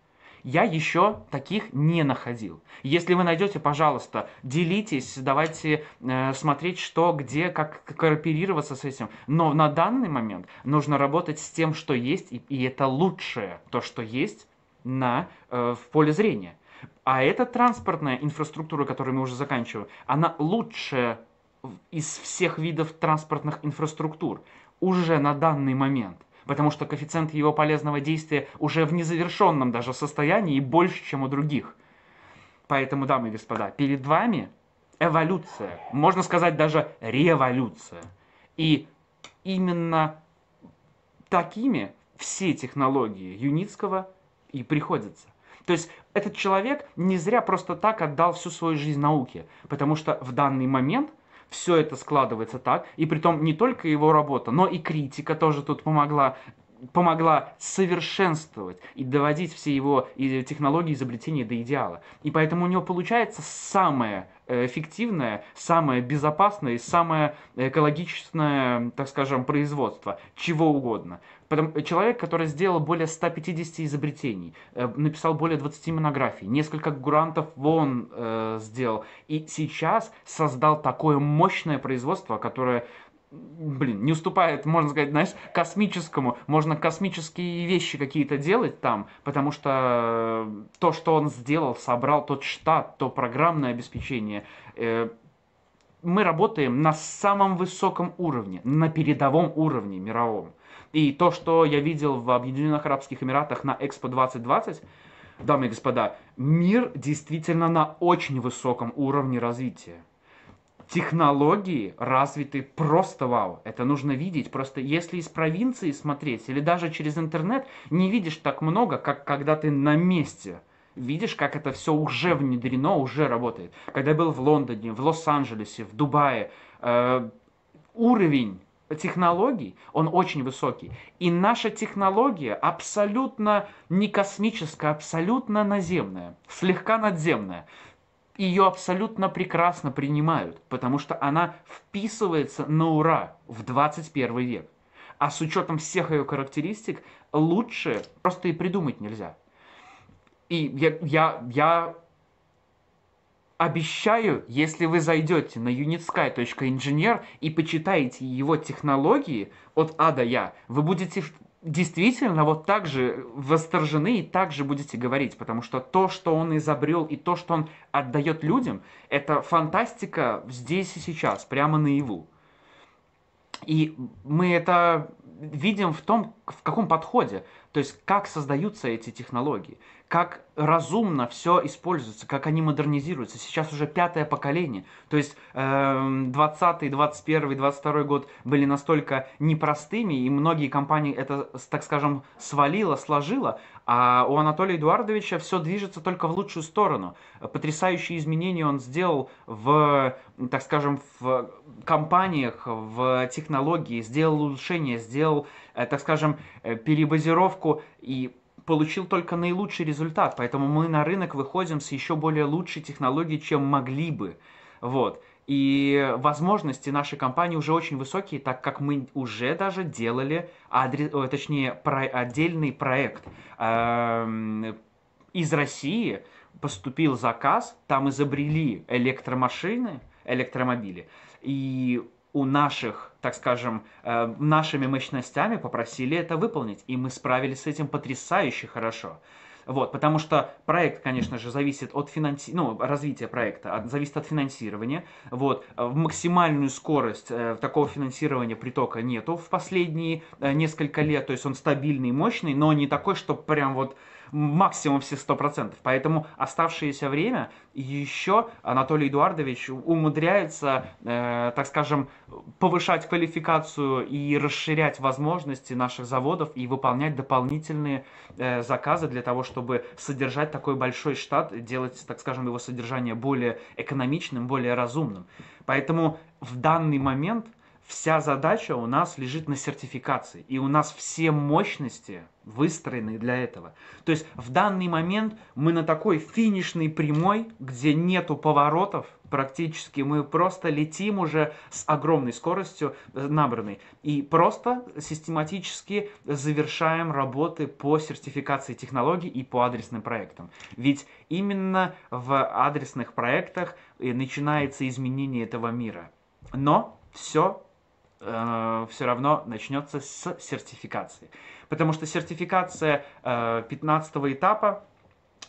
Я еще таких не находил. Если вы найдете, пожалуйста, делитесь, давайте э, смотреть, что, где, как кооперироваться с этим. Но на данный момент нужно работать с тем, что есть, и, и это лучшее, то, что есть на, э, в поле зрения. А эта транспортная инфраструктура, которую мы уже заканчиваем, она лучшая из всех видов транспортных инфраструктур уже на данный момент, потому что коэффициент его полезного действия уже в незавершенном даже состоянии и больше, чем у других. Поэтому, дамы и господа, перед вами эволюция, можно сказать даже революция. И именно такими все технологии Юницкого и приходятся. То есть этот человек не зря просто так отдал всю свою жизнь науке, потому что в данный момент все это складывается так и притом не только его работа но и критика тоже тут помогла помогла совершенствовать и доводить все его технологии изобретения до идеала. И поэтому у него получается самое э, эффективное, самое безопасное и самое экологичное, так скажем, производство, чего угодно. Потом, э, человек, который сделал более 150 изобретений, э, написал более 20 монографий, несколько грантов он э, сделал, и сейчас создал такое мощное производство, которое блин, не уступает, можно сказать, знаешь, космическому. Можно космические вещи какие-то делать там, потому что э, то, что он сделал, собрал тот штат, то программное обеспечение, э, мы работаем на самом высоком уровне, на передовом уровне мировом. И то, что я видел в Объединенных Арабских Эмиратах на Экспо 2020, дамы и господа, мир действительно на очень высоком уровне развития технологии развиты просто вау. Это нужно видеть. Просто если из провинции смотреть или даже через интернет, не видишь так много, как когда ты на месте видишь, как это все уже внедрено, уже работает. Когда я был в Лондоне, в Лос-Анджелесе, в Дубае, э, уровень технологий, он очень высокий. И наша технология абсолютно не космическая, абсолютно наземная, слегка надземная ее абсолютно прекрасно принимают, потому что она вписывается на ура в 21 век. А с учетом всех ее характеристик лучше просто и придумать нельзя. И я, я, я обещаю, если вы зайдете на unitsky.engineer и почитаете его технологии от А до Я, вы будете действительно вот так же восторжены и так же будете говорить, потому что то, что он изобрел и то, что он отдает людям, это фантастика здесь и сейчас, прямо наяву. И мы это видим в том, в каком подходе, то есть как создаются эти технологии, как разумно все используется, как они модернизируются. Сейчас уже пятое поколение, то есть э, 20, 21, 22 год были настолько непростыми, и многие компании это, так скажем, свалило, сложило, а у Анатолия Эдуардовича все движется только в лучшую сторону. Потрясающие изменения он сделал в, так скажем, в компаниях, в технологии, сделал улучшения, сделал Э, так скажем, э, перебазировку и получил только наилучший результат. Поэтому мы на рынок выходим с еще более лучшей технологией, чем могли бы. Вот. И возможности нашей компании уже очень высокие, так как мы уже даже делали, адрес, точнее, про, отдельный проект. Э, из России поступил заказ, там изобрели электромашины, электромобили. И у наших, так скажем, э, нашими мощностями попросили это выполнить, и мы справились с этим потрясающе хорошо. Вот, потому что проект, конечно же, зависит от финанси... ну, развития проекта, от... зависит от финансирования. Вот, э, максимальную скорость э, такого финансирования притока нету в последние э, несколько лет, то есть он стабильный, мощный, но не такой, что прям вот максимум все 100%. Поэтому оставшееся время еще Анатолий Эдуардович умудряется, э, так скажем, повышать квалификацию и расширять возможности наших заводов и выполнять дополнительные э, заказы для того, чтобы содержать такой большой штат, делать, так скажем, его содержание более экономичным, более разумным. Поэтому в данный момент вся задача у нас лежит на сертификации. И у нас все мощности выстроены для этого. То есть в данный момент мы на такой финишной прямой, где нету поворотов практически. Мы просто летим уже с огромной скоростью э, набранной. И просто систематически завершаем работы по сертификации технологий и по адресным проектам. Ведь именно в адресных проектах э, начинается изменение этого мира. Но все э, все равно начнется с сертификации. Потому что сертификация э, 15 этапа,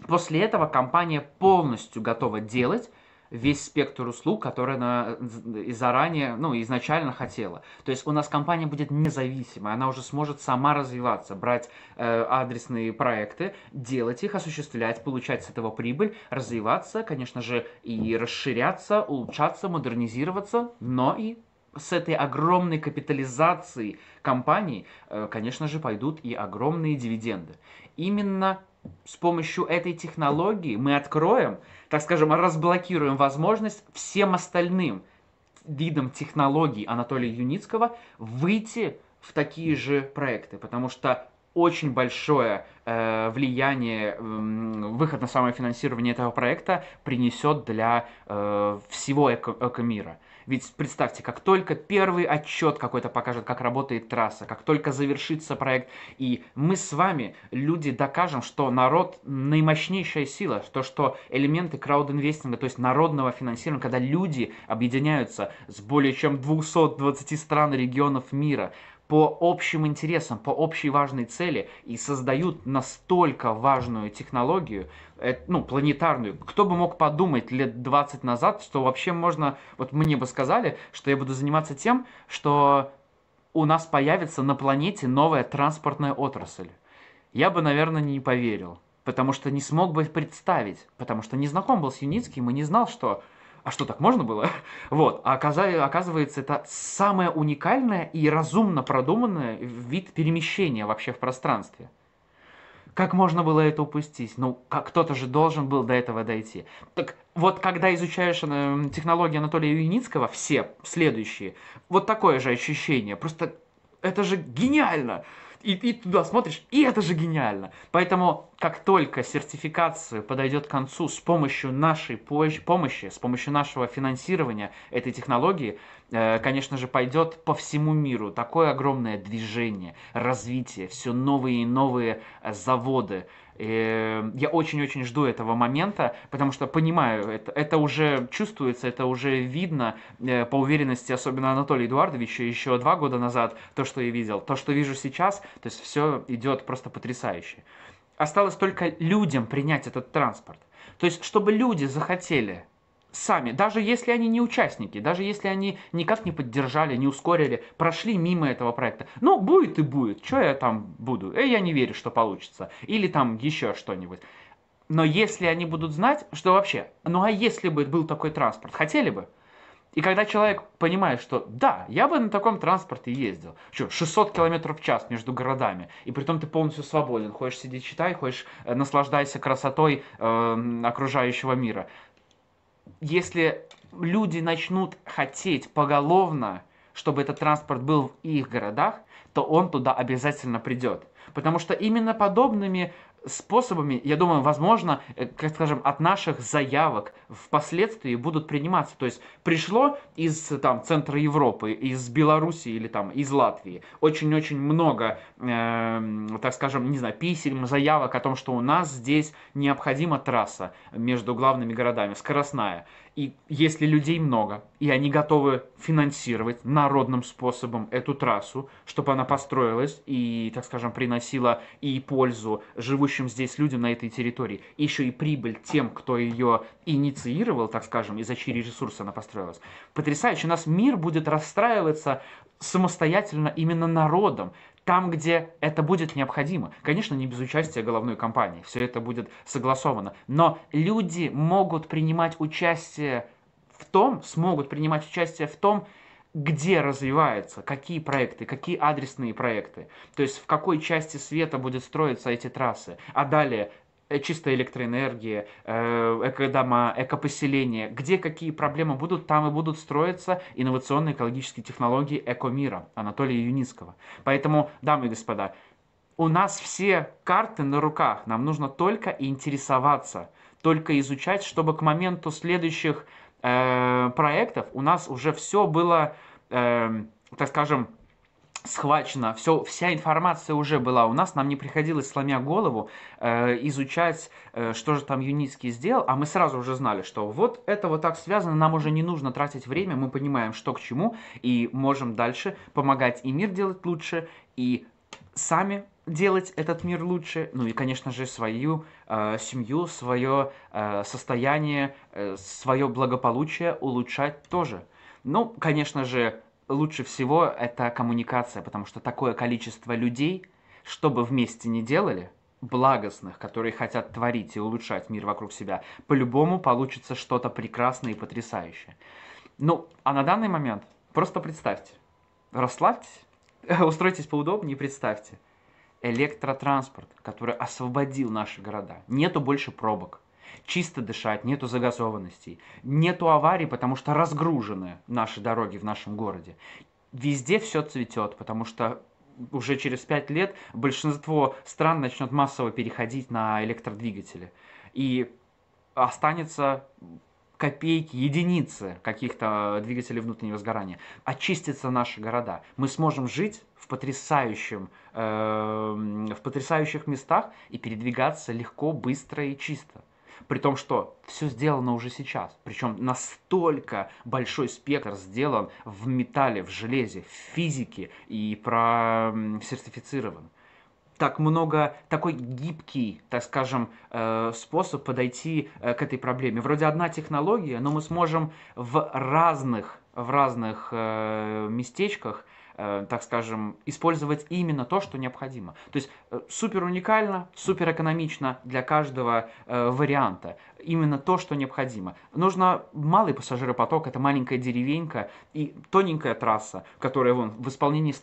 после этого компания полностью готова делать весь спектр услуг, которые она э, и заранее, ну, изначально хотела. То есть у нас компания будет независимая, она уже сможет сама развиваться, брать э, адресные проекты, делать их, осуществлять, получать с этого прибыль, развиваться, конечно же, и расширяться, улучшаться, модернизироваться, но и с этой огромной капитализацией компаний, э, конечно же, пойдут и огромные дивиденды. Именно с помощью этой технологии мы откроем, так скажем, разблокируем возможность всем остальным видам технологий Анатолия Юницкого выйти в такие же проекты, потому что очень большое э, влияние э, выход на самое финансирование этого проекта принесет для э, всего эко- экомира. -эко ведь представьте, как только первый отчет какой-то покажет, как работает трасса, как только завершится проект, и мы с вами, люди, докажем, что народ наимощнейшая сила, то, что элементы краудинвестинга, то есть народного финансирования, когда люди объединяются с более чем 220 стран и регионов мира, по общим интересам, по общей важной цели и создают настолько важную технологию, э, ну, планетарную. Кто бы мог подумать лет 20 назад, что вообще можно... Вот мне бы сказали, что я буду заниматься тем, что у нас появится на планете новая транспортная отрасль. Я бы, наверное, не поверил, потому что не смог бы представить, потому что не знаком был с Юницким и не знал, что а что, так можно было? Вот. А оказывается, это самое уникальное и разумно продуманное вид перемещения вообще в пространстве. Как можно было это упустить? Ну, как кто-то же должен был до этого дойти. Так вот, когда изучаешь э, технологии Анатолия Юницкого, все следующие, вот такое же ощущение. Просто это же гениально! и, и туда смотришь, и это же гениально. Поэтому, как только сертификация подойдет к концу с помощью нашей помощи, с помощью нашего финансирования этой технологии, Э, конечно же, пойдет по всему миру. Такое огромное движение, развитие, все новые и новые э, заводы. Я очень-очень жду этого момента, потому что понимаю, это, это уже чувствуется, это уже видно э, по уверенности, особенно Анатолия Эдуардовича еще два года назад, то, что я видел, то, что вижу сейчас, то есть все идет просто потрясающе. Осталось только людям принять этот транспорт. То есть, чтобы люди захотели сами, даже если они не участники, даже если они никак не поддержали, не ускорили, прошли мимо этого проекта. Ну, будет и будет, что я там буду? Э, я не верю, что получится. Или там еще что-нибудь. Но если они будут знать, что вообще, ну а если бы был такой транспорт, хотели бы? И когда человек понимает, что да, я бы на таком транспорте ездил. Что, 600 км в час между городами. И при том ты полностью свободен. Хочешь сиди читай, хочешь э, наслаждайся красотой э, окружающего мира если люди начнут хотеть поголовно, чтобы этот транспорт был в их городах, то он туда обязательно придет. Потому что именно подобными способами, я думаю, возможно, э, как скажем, от наших заявок впоследствии будут приниматься. То есть пришло из там, центра Европы, из Беларуси или там, из Латвии очень-очень много, э, так скажем, не знаю, писем, заявок о том, что у нас здесь необходима трасса между главными городами, скоростная. И если людей много, и они готовы финансировать народным способом эту трассу, чтобы она построилась и, так скажем, приносила и пользу живущим здесь людям на этой территории, еще и прибыль тем, кто ее инициировал, так скажем, и за чьи ресурсы она построилась. Потрясающе, у нас мир будет расстраиваться самостоятельно именно народом, там, где это будет необходимо. Конечно, не без участия головной компании, все это будет согласовано. Но люди могут принимать участие в том, смогут принимать участие в том, где развиваются, какие проекты, какие адресные проекты, то есть в какой части света будут строиться эти трассы, а далее Э, чистая электроэнергия, э, эко дома, эко поселения. где какие проблемы будут, там и будут строиться инновационные экологические технологии экомира Анатолия Юницкого. Поэтому, дамы и господа, у нас все карты на руках, нам нужно только интересоваться, только изучать, чтобы к моменту следующих э, проектов у нас уже все было, э, так скажем, схвачено, все, вся информация уже была у нас, нам не приходилось, сломя голову, э, изучать, э, что же там Юницкий сделал, а мы сразу уже знали, что вот это вот так связано, нам уже не нужно тратить время, мы понимаем, что к чему, и можем дальше помогать и мир делать лучше, и сами делать этот мир лучше, ну и, конечно же, свою э, семью, свое э, состояние, э, свое благополучие улучшать тоже. Ну, конечно же, лучше всего это коммуникация, потому что такое количество людей, что бы вместе не делали, благостных, которые хотят творить и улучшать мир вокруг себя, по-любому получится что-то прекрасное и потрясающее. Ну, а на данный момент просто представьте, расслабьтесь, устройтесь поудобнее и представьте, электротранспорт, который освободил наши города. Нету больше пробок чисто дышать, нету загазованностей, нету аварий, потому что разгружены наши дороги в нашем городе. Везде все цветет, потому что уже через пять лет большинство стран начнет массово переходить на электродвигатели. И останется копейки, единицы каких-то двигателей внутреннего сгорания. Очистятся наши города. Мы сможем жить в, потрясающем, э, в потрясающих местах и передвигаться легко, быстро и чисто. При том, что все сделано уже сейчас. Причем настолько большой спектр сделан в металле, в железе, в физике и про сертифицирован, Так много, такой гибкий, так скажем, э, способ подойти э, к этой проблеме. Вроде одна технология, но мы сможем в разных, в разных э, местечках Э, так скажем, использовать именно то, что необходимо. То есть э, супер уникально, супер экономично для каждого э, варианта. Именно то, что необходимо. Нужно малый пассажиропоток, это маленькая деревенька и тоненькая трасса, которая вон, в исполнении с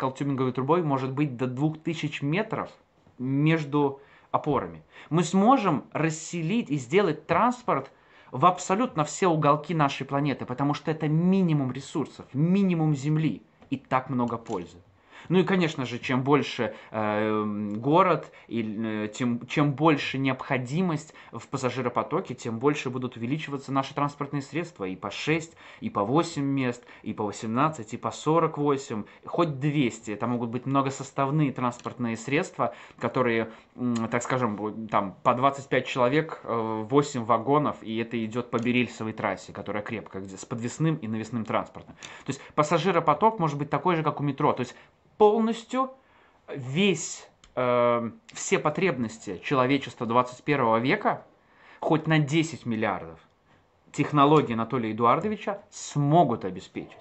трубой может быть до 2000 метров между опорами. Мы сможем расселить и сделать транспорт в абсолютно все уголки нашей планеты, потому что это минимум ресурсов, минимум земли и так много пользы. Ну и, конечно же, чем больше э, город, и, э, тем, чем больше необходимость в пассажиропотоке, тем больше будут увеличиваться наши транспортные средства и по 6, и по 8 мест, и по 18, и по 48, хоть 200. Это могут быть многосоставные транспортные средства, которые, так скажем, там по 25 человек, 8 э, вагонов, и это идет по берельсовой трассе, которая крепкая, где с подвесным и навесным транспортом. То есть пассажиропоток может быть такой же, как у метро. То есть полностью весь, э, все потребности человечества 21 века, хоть на 10 миллиардов, технологии Анатолия Эдуардовича смогут обеспечить.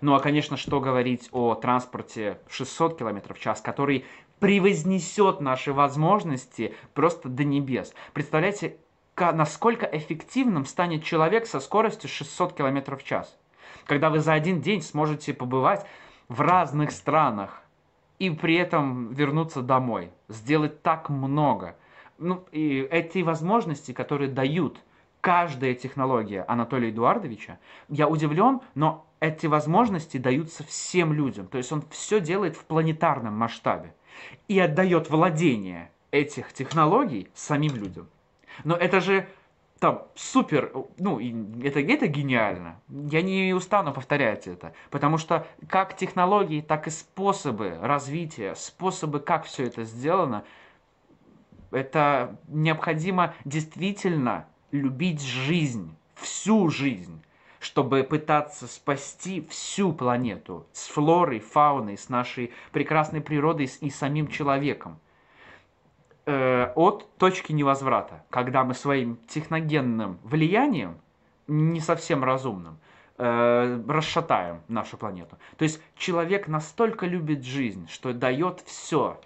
Ну а, конечно, что говорить о транспорте 600 км в час, который превознесет наши возможности просто до небес. Представляете, насколько эффективным станет человек со скоростью 600 км в час? Когда вы за один день сможете побывать в разных странах и при этом вернуться домой, сделать так много. Ну, и эти возможности, которые дают каждая технология Анатолия Эдуардовича, я удивлен, но эти возможности даются всем людям. То есть он все делает в планетарном масштабе и отдает владение этих технологий самим людям. Но это же там супер, ну, это, это гениально. Я не устану повторять это. Потому что как технологии, так и способы развития, способы, как все это сделано, это необходимо действительно любить жизнь, всю жизнь, чтобы пытаться спасти всю планету с флорой, фауной, с нашей прекрасной природой и самим человеком э, от точки невозврата, когда мы своим техногенным влиянием, не совсем разумным, э, расшатаем нашу планету. То есть человек настолько любит жизнь, что дает все,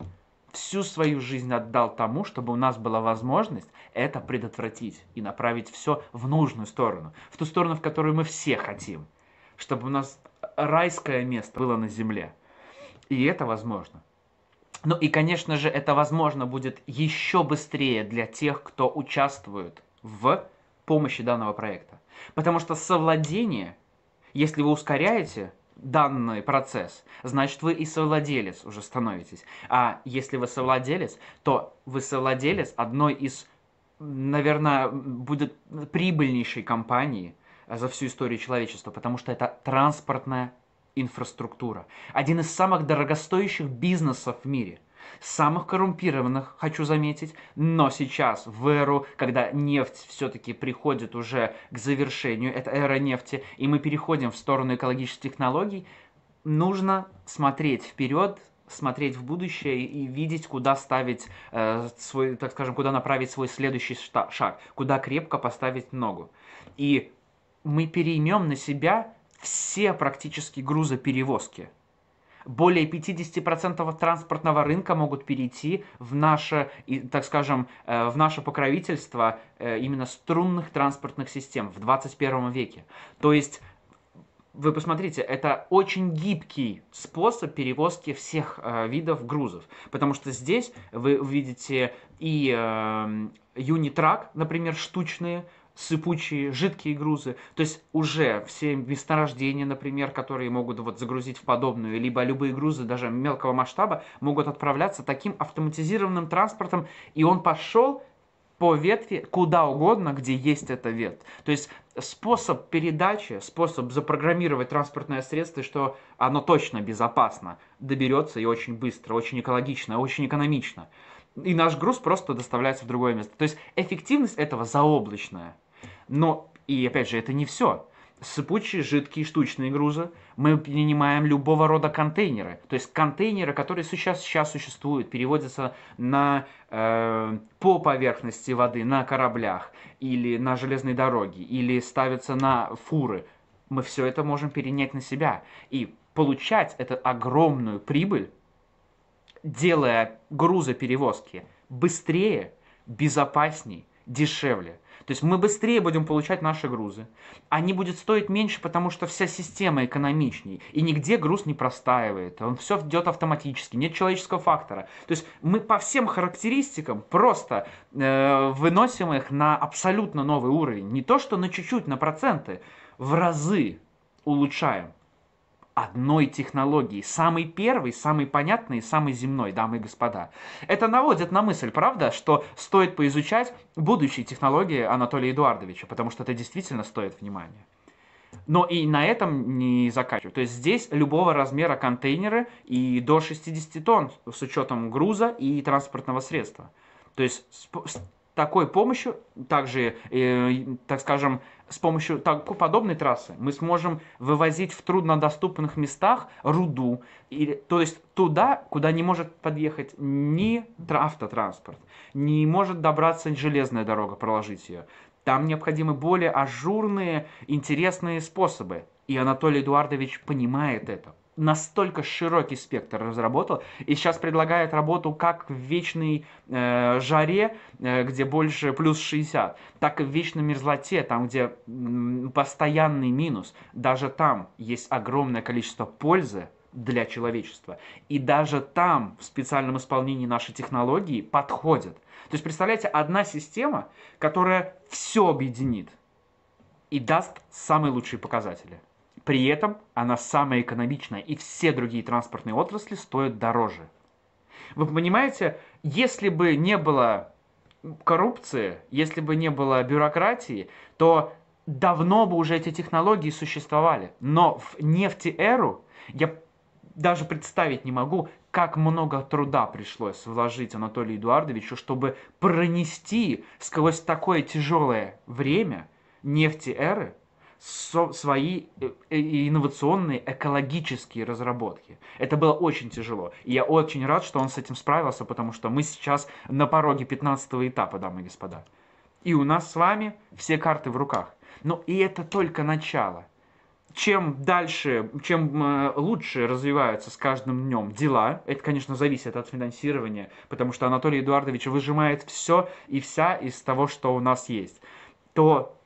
всю свою жизнь отдал тому, чтобы у нас была возможность это предотвратить и направить все в нужную сторону, в ту сторону, в которую мы все хотим, чтобы у нас райское место было на Земле. И это возможно. Ну и, конечно же, это возможно будет еще быстрее для тех, кто участвует в помощи данного проекта. Потому что совладение, если вы ускоряете данный процесс, значит вы и совладелец уже становитесь. А если вы совладелец, то вы совладелец одной из, наверное, будет прибыльнейшей компании за всю историю человечества, потому что это транспортная инфраструктура. Один из самых дорогостоящих бизнесов в мире. Самых коррумпированных, хочу заметить, но сейчас, в эру, когда нефть все-таки приходит уже к завершению, это эра нефти, и мы переходим в сторону экологических технологий, нужно смотреть вперед, смотреть в будущее и видеть, куда ставить э, свой, так скажем, куда направить свой следующий шаг, куда крепко поставить ногу. И мы переймем на себя все практически грузоперевозки. Более 50% транспортного рынка могут перейти в наше, так скажем, э, в наше покровительство э, именно струнных транспортных систем в 21 веке. То есть вы посмотрите, это очень гибкий способ перевозки всех э, видов грузов, потому что здесь вы увидите и юнитрак, например, штучные, сыпучие, жидкие грузы. То есть уже все месторождения, например, которые могут вот загрузить в подобную, либо любые грузы даже мелкого масштаба, могут отправляться таким автоматизированным транспортом, и он пошел по ветви куда угодно, где есть эта ветвь. То есть способ передачи, способ запрограммировать транспортное средство, что оно точно безопасно, доберется и очень быстро, очень экологично, очень экономично. И наш груз просто доставляется в другое место. То есть эффективность этого заоблачная. Но, и опять же, это не все. Сыпучие, жидкие, штучные грузы мы принимаем любого рода контейнеры. То есть контейнеры, которые сейчас, сейчас существуют, переводятся на, э, по поверхности воды на кораблях или на железной дороге, или ставятся на фуры. Мы все это можем перенять на себя. И получать эту огромную прибыль, делая грузоперевозки быстрее, безопасней дешевле. То есть мы быстрее будем получать наши грузы. Они будут стоить меньше, потому что вся система экономичнее. И нигде груз не простаивает. Он все идет автоматически, нет человеческого фактора. То есть мы по всем характеристикам просто э, выносим их на абсолютно новый уровень. Не то, что на чуть-чуть, на проценты. В разы улучшаем одной технологии. Самый первый, самый понятный, самый земной, дамы и господа. Это наводит на мысль, правда, что стоит поизучать будущие технологии Анатолия Эдуардовича, потому что это действительно стоит внимания. Но и на этом не заканчиваю. То есть здесь любого размера контейнеры и до 60 тонн с учетом груза и транспортного средства. То есть такой помощью, также, э, так скажем, с помощью такой подобной трассы мы сможем вывозить в труднодоступных местах руду, или, то есть туда, куда не может подъехать ни автотранспорт, не может добраться железная дорога, проложить ее. Там необходимы более ажурные, интересные способы. И Анатолий Эдуардович понимает это настолько широкий спектр разработал и сейчас предлагает работу как в вечной э, жаре, э, где больше плюс 60, так и в вечной мерзлоте, там где м, постоянный минус. Даже там есть огромное количество пользы для человечества. И даже там в специальном исполнении нашей технологии подходят. То есть, представляете, одна система, которая все объединит и даст самые лучшие показатели – при этом она самая экономичная, и все другие транспортные отрасли стоят дороже. Вы понимаете, если бы не было коррупции, если бы не было бюрократии, то давно бы уже эти технологии существовали. Но в нефтеэру я даже представить не могу, как много труда пришлось вложить Анатолию Эдуардовичу, чтобы пронести сквозь такое тяжелое время нефтеэры со, свои э, э, инновационные экологические разработки. Это было очень тяжело. И я очень рад, что он с этим справился, потому что мы сейчас на пороге 15 этапа, дамы и господа. И у нас с вами все карты в руках. Но и это только начало. Чем дальше, чем э, лучше развиваются с каждым днем дела, это, конечно, зависит от финансирования, потому что Анатолий Эдуардович выжимает все и вся из того, что у нас есть, то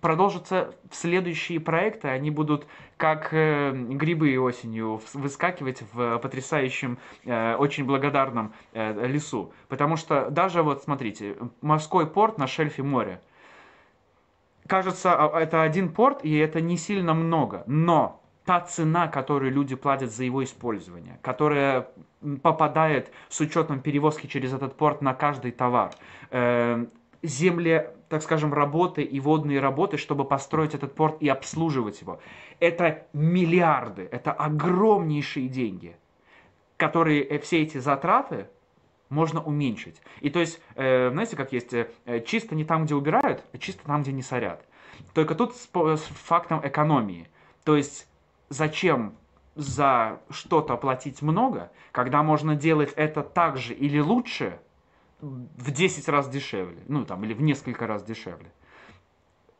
продолжатся следующие проекты. Они будут как э, грибы осенью выскакивать в э, потрясающем, э, очень благодарном э, лесу. Потому что даже вот, смотрите, морской порт на шельфе моря. Кажется, а, а, это один порт, и это не сильно много. Но та цена, которую люди платят за его использование, которая попадает с учетом перевозки через этот порт на каждый товар, э, земле так скажем, работы и водные работы, чтобы построить этот порт и обслуживать его. Это миллиарды, это огромнейшие деньги, которые э, все эти затраты можно уменьшить. И то есть, э, знаете, как есть, э, чисто не там, где убирают, а чисто там, где не сорят. Только тут с, с фактом экономии. То есть, зачем за что-то платить много, когда можно делать это так же или лучше – в 10 раз дешевле, ну там, или в несколько раз дешевле.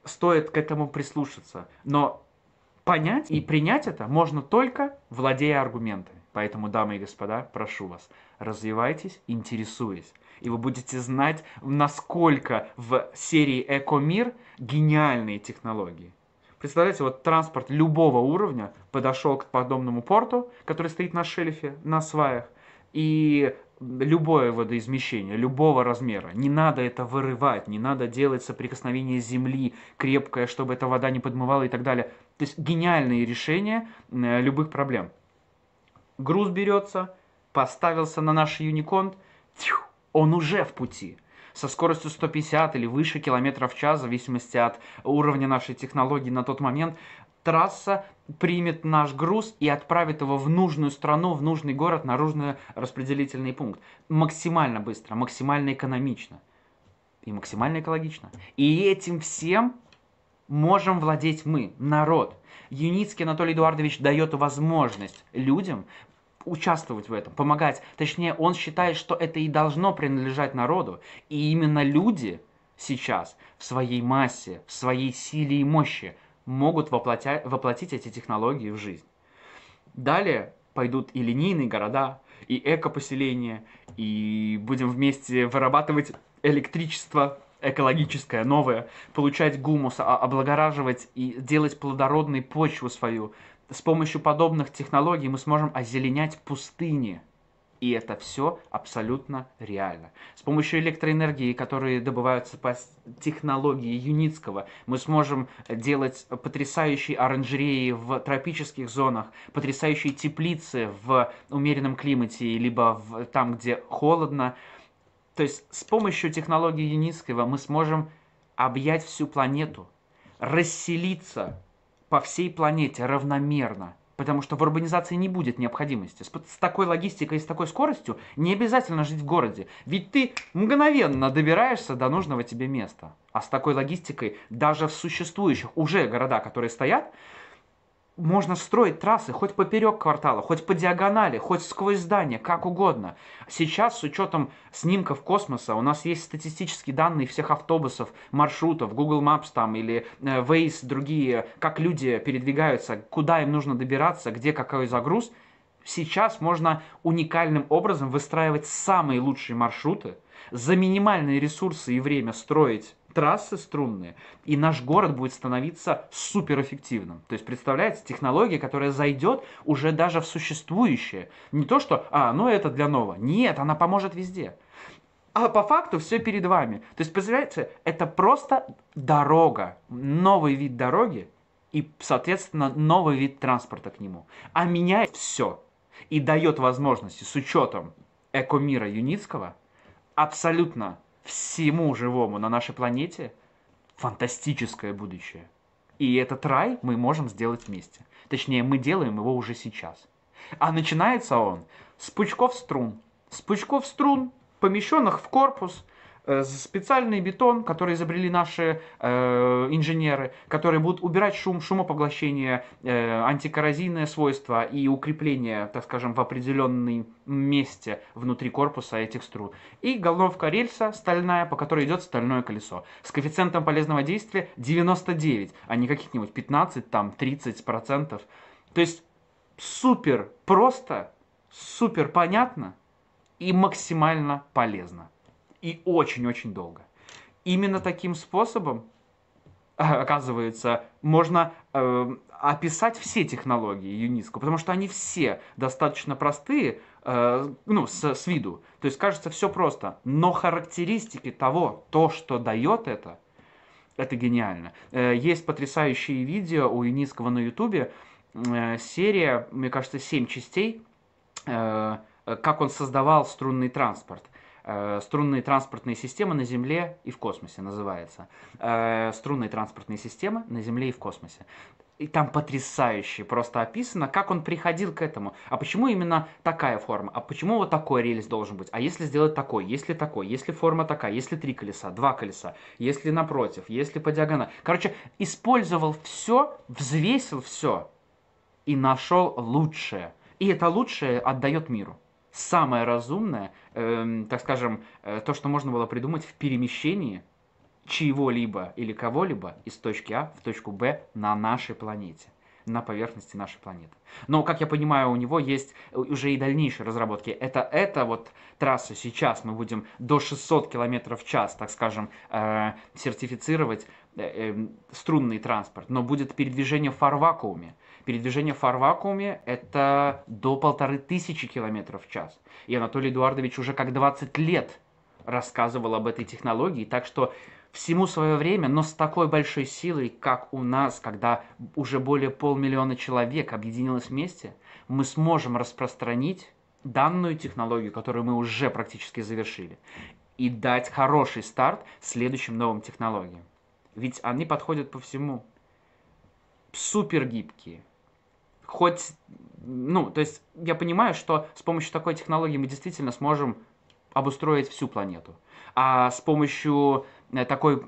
Стоит к этому прислушаться, но понять и принять это можно только владея аргументами. Поэтому, дамы и господа, прошу вас, развивайтесь, интересуясь. И вы будете знать, насколько в серии «Экомир» гениальные технологии. Представляете, вот транспорт любого уровня подошел к подобному порту, который стоит на шельфе, на сваях, и любое водоизмещение, любого размера. Не надо это вырывать, не надо делать соприкосновение земли крепкое, чтобы эта вода не подмывала и так далее. То есть гениальные решения э, любых проблем. Груз берется, поставился на наш юниконт, он уже в пути со скоростью 150 или выше километров в час, в зависимости от уровня нашей технологии на тот момент, трасса примет наш груз и отправит его в нужную страну, в нужный город, на нужный распределительный пункт. Максимально быстро, максимально экономично и максимально экологично. И этим всем можем владеть мы, народ. Юницкий Анатолий Эдуардович дает возможность людям участвовать в этом, помогать. Точнее, он считает, что это и должно принадлежать народу. И именно люди сейчас в своей массе, в своей силе и мощи – могут воплотя, воплотить эти технологии в жизнь. Далее пойдут и линейные города, и эко-поселения, и будем вместе вырабатывать электричество экологическое, новое, получать гумус, а, облагораживать и делать плодородной почву свою. С помощью подобных технологий мы сможем озеленять пустыни – и это все абсолютно реально. С помощью электроэнергии, которые добываются по технологии Юницкого, мы сможем делать потрясающие оранжереи в тропических зонах, потрясающие теплицы в умеренном климате, либо в, там, где холодно. То есть с помощью технологии Юницкого мы сможем объять всю планету, расселиться по всей планете равномерно – Потому что в урбанизации не будет необходимости. С, с такой логистикой и с такой скоростью не обязательно жить в городе. Ведь ты мгновенно добираешься до нужного тебе места. А с такой логистикой даже в существующих уже города, которые стоят, можно строить трассы хоть поперек квартала, хоть по диагонали, хоть сквозь здание, как угодно. Сейчас, с учетом снимков космоса, у нас есть статистические данные всех автобусов, маршрутов, Google Maps там или э, Waze, другие, как люди передвигаются, куда им нужно добираться, где какой загруз. Сейчас можно уникальным образом выстраивать самые лучшие маршруты, за минимальные ресурсы и время строить трассы струнные, и наш город будет становиться суперэффективным. То есть, представляете, технология, которая зайдет уже даже в существующее. Не то, что, а, ну это для нового. Нет, она поможет везде. А по факту все перед вами. То есть, представляете, это просто дорога, новый вид дороги и, соответственно, новый вид транспорта к нему. А меняет все. И дает возможности с учетом Экомира Юницкого абсолютно всему живому на нашей планете фантастическое будущее. И этот рай мы можем сделать вместе. Точнее, мы делаем его уже сейчас. А начинается он с пучков струн. С пучков струн, помещенных в корпус – Э, специальный бетон, который изобрели наши э, инженеры, которые будут убирать шум, шумопоглощение, э, антикоррозийное свойство и укрепление, так скажем, в определенном месте внутри корпуса этих струн. И головка рельса стальная, по которой идет стальное колесо. С коэффициентом полезного действия 99, а не каких-нибудь 15, там 30 процентов. То есть супер просто, супер понятно и максимально полезно и очень-очень долго. Именно таким способом, оказывается, можно э, описать все технологии ЮНИСКО, потому что они все достаточно простые, э, ну, с, с виду. То есть кажется все просто, но характеристики того, то, что дает это, это гениально. Э, есть потрясающие видео у ЮНИСКО на Ютубе, э, серия, мне кажется, 7 частей, э, э, как он создавал струнный транспорт. Э, струнные транспортные системы на Земле и в космосе называется. Э, струнные транспортные системы на Земле и в космосе. И там потрясающе просто описано, как он приходил к этому. А почему именно такая форма? А почему вот такой рельс должен быть? А если сделать такой? Если такой? Если форма такая? Если три колеса? Два колеса? Если напротив? Если по диагонали? Короче, использовал все, взвесил все и нашел лучшее. И это лучшее отдает миру самое разумное, э, так скажем, э, то, что можно было придумать в перемещении чего-либо или кого-либо из точки А в точку Б на нашей планете на поверхности нашей планеты. Но, как я понимаю, у него есть э, уже и дальнейшие разработки. Это, это вот трасса сейчас мы будем до 600 км в час, так скажем, э, сертифицировать э, э, струнный транспорт. Но будет передвижение в фарвакууме. Передвижение в фарвакууме – это до полторы тысячи километров в час. И Анатолий Эдуардович уже как 20 лет рассказывал об этой технологии, так что всему свое время, но с такой большой силой, как у нас, когда уже более полмиллиона человек объединилось вместе, мы сможем распространить данную технологию, которую мы уже практически завершили, и дать хороший старт следующим новым технологиям. Ведь они подходят по всему. Супергибкие, хоть, ну, то есть я понимаю, что с помощью такой технологии мы действительно сможем обустроить всю планету. А с помощью Э, такой,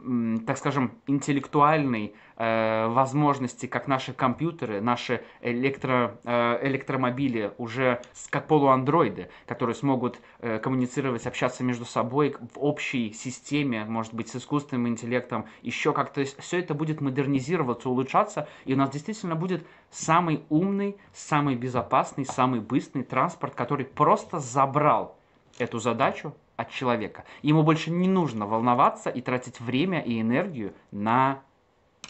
так скажем, интеллектуальной э, возможности, как наши компьютеры, наши электро, э, электромобили уже как полуандроиды, которые смогут э, коммуницировать, общаться между собой в общей системе, может быть, с искусственным интеллектом, еще как-то. То есть все это будет модернизироваться, улучшаться, и у нас действительно будет самый умный, самый безопасный, самый быстрый транспорт, который просто забрал эту задачу от человека. Ему больше не нужно волноваться и тратить время и энергию на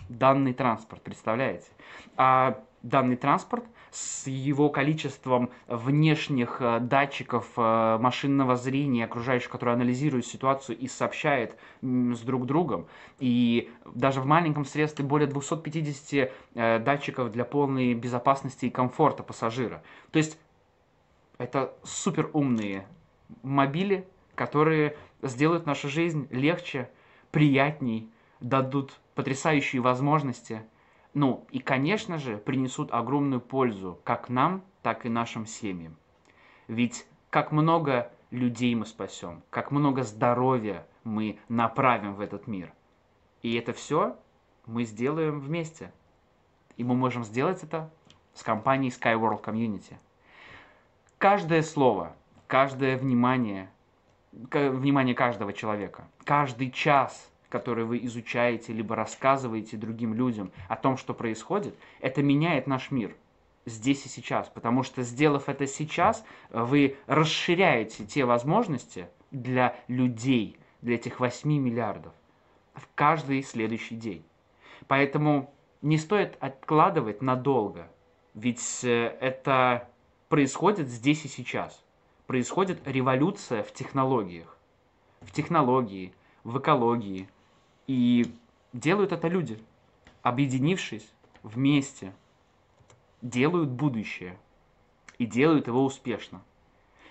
данный транспорт, представляете? А данный транспорт с его количеством внешних э, датчиков э, машинного зрения, окружающих, которые анализируют ситуацию и сообщает с друг другом. И даже в маленьком средстве более 250 э, датчиков для полной безопасности и комфорта пассажира. То есть это супер умные мобили, которые сделают нашу жизнь легче, приятней, дадут потрясающие возможности. Ну и, конечно же, принесут огромную пользу как нам, так и нашим семьям. Ведь как много людей мы спасем, как много здоровья мы направим в этот мир. И это все мы сделаем вместе. И мы можем сделать это с компанией Skyworld Community. Каждое слово, каждое внимание – внимание каждого человека. Каждый час, который вы изучаете, либо рассказываете другим людям о том, что происходит, это меняет наш мир здесь и сейчас. Потому что, сделав это сейчас, вы расширяете те возможности для людей, для этих 8 миллиардов в каждый следующий день. Поэтому не стоит откладывать надолго, ведь э, это происходит здесь и сейчас – происходит революция в технологиях. В технологии, в экологии. И делают это люди, объединившись вместе, делают будущее и делают его успешно.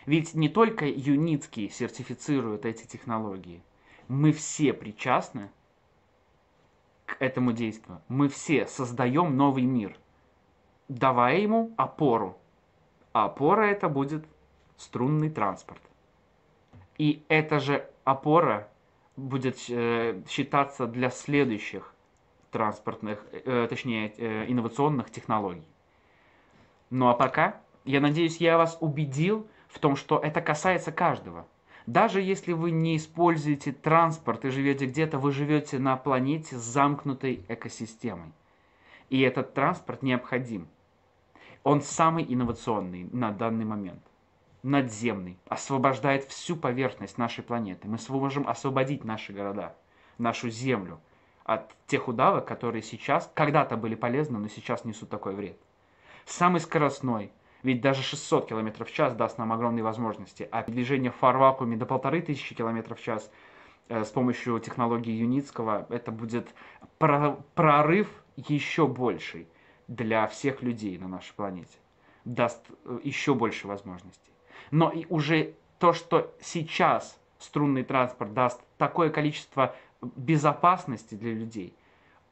Ведь не только юницкие сертифицируют эти технологии. Мы все причастны к этому действию. Мы все создаем новый мир, давая ему опору. А опора это будет струнный транспорт. И эта же опора будет э, считаться для следующих транспортных, э, точнее, э, инновационных технологий. Ну а пока, я надеюсь, я вас убедил в том, что это касается каждого. Даже если вы не используете транспорт и живете где-то, вы живете на планете с замкнутой экосистемой. И этот транспорт необходим. Он самый инновационный на данный момент надземный освобождает всю поверхность нашей планеты. Мы сможем освободить наши города, нашу Землю от тех удавок, которые сейчас, когда-то были полезны, но сейчас несут такой вред. Самый скоростной, ведь даже 600 км в час даст нам огромные возможности, а движение в фарвакууме до 1500 км в час э, с помощью технологии Юницкого, это будет прорыв еще больший для всех людей на нашей планете. Даст э, еще больше возможностей. Но и уже то, что сейчас струнный транспорт даст такое количество безопасности для людей,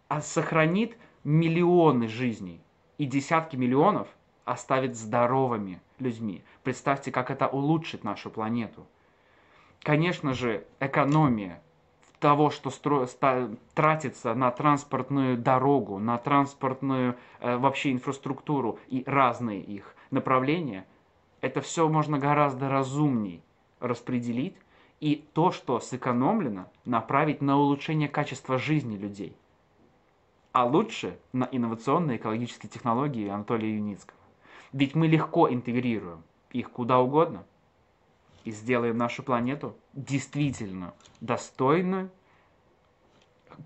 а сохранит миллионы жизней и десятки миллионов оставит здоровыми людьми. Представьте, как это улучшит нашу планету. Конечно же, экономия того, что стро... тратится на транспортную дорогу, на транспортную э, вообще инфраструктуру и разные их направления – это все можно гораздо разумней распределить и то, что сэкономлено, направить на улучшение качества жизни людей, а лучше на инновационные экологические технологии Анатолия Юницкого. Ведь мы легко интегрируем их куда угодно и сделаем нашу планету действительно достойную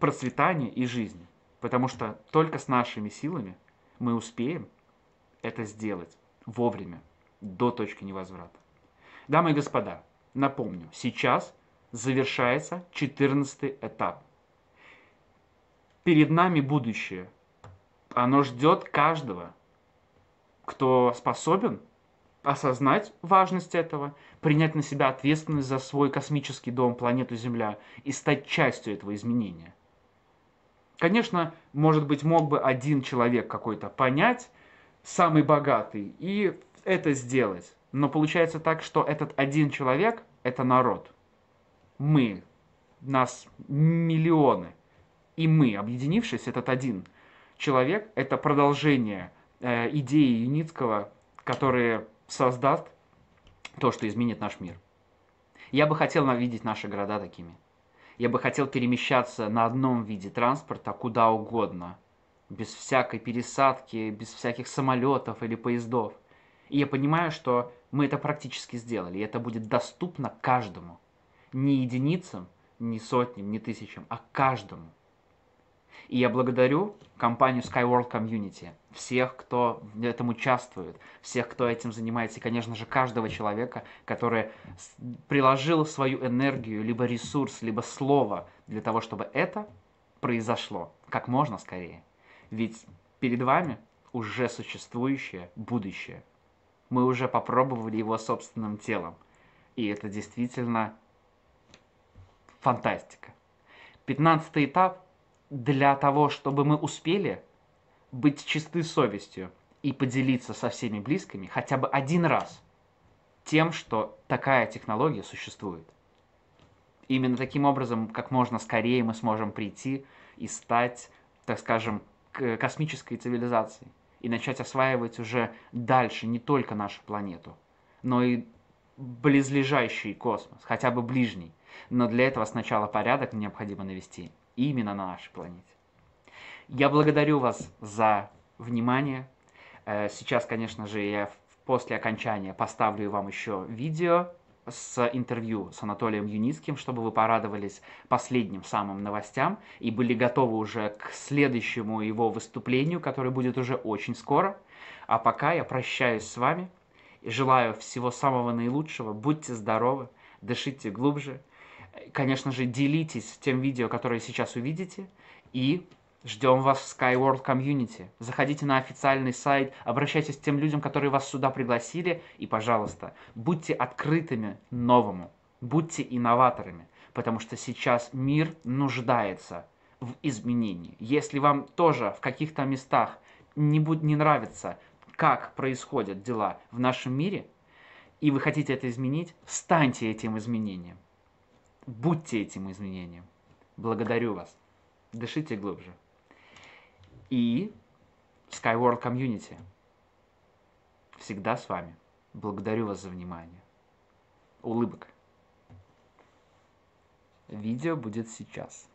процветания и жизни. Потому что только с нашими силами мы успеем это сделать вовремя до точки невозврата. Дамы и господа, напомню, сейчас завершается 14 этап. Перед нами будущее. Оно ждет каждого, кто способен осознать важность этого, принять на себя ответственность за свой космический дом, планету Земля и стать частью этого изменения. Конечно, может быть, мог бы один человек какой-то понять, самый богатый, и это сделать. Но получается так, что этот один человек – это народ. Мы, нас миллионы. И мы, объединившись, этот один человек – это продолжение э, идеи Юницкого, которые создаст то, что изменит наш мир. Я бы хотел видеть наши города такими. Я бы хотел перемещаться на одном виде транспорта куда угодно, без всякой пересадки, без всяких самолетов или поездов – и я понимаю, что мы это практически сделали, и это будет доступно каждому. Не единицам, не сотням, не тысячам, а каждому. И я благодарю компанию Skyworld Community, всех, кто в этом участвует, всех, кто этим занимается, и, конечно же, каждого человека, который приложил свою энергию, либо ресурс, либо слово для того, чтобы это произошло как можно скорее. Ведь перед вами уже существующее будущее – мы уже попробовали его собственным телом. И это действительно фантастика. Пятнадцатый этап для того, чтобы мы успели быть чисты совестью и поделиться со всеми близкими хотя бы один раз тем, что такая технология существует. Именно таким образом, как можно скорее мы сможем прийти и стать, так скажем, космической цивилизацией и начать осваивать уже дальше не только нашу планету, но и близлежащий космос, хотя бы ближний. Но для этого сначала порядок необходимо навести именно на нашей планете. Я благодарю вас за внимание. Э, сейчас, конечно же, я после окончания поставлю вам еще видео с интервью с Анатолием Юницким, чтобы вы порадовались последним самым новостям и были готовы уже к следующему его выступлению, которое будет уже очень скоро. А пока я прощаюсь с вами и желаю всего самого наилучшего. Будьте здоровы, дышите глубже. Конечно же, делитесь тем видео, которое сейчас увидите, и Ждем вас в SkyWorld Community. Заходите на официальный сайт, обращайтесь к тем людям, которые вас сюда пригласили, и, пожалуйста, будьте открытыми новому, будьте инноваторами, потому что сейчас мир нуждается в изменении. Если вам тоже в каких-то местах не, будет не нравится, как происходят дела в нашем мире, и вы хотите это изменить, станьте этим изменением. Будьте этим изменением. Благодарю вас. Дышите глубже и Skyworld Community. Всегда с вами. Благодарю вас за внимание. Улыбок. Видео будет сейчас.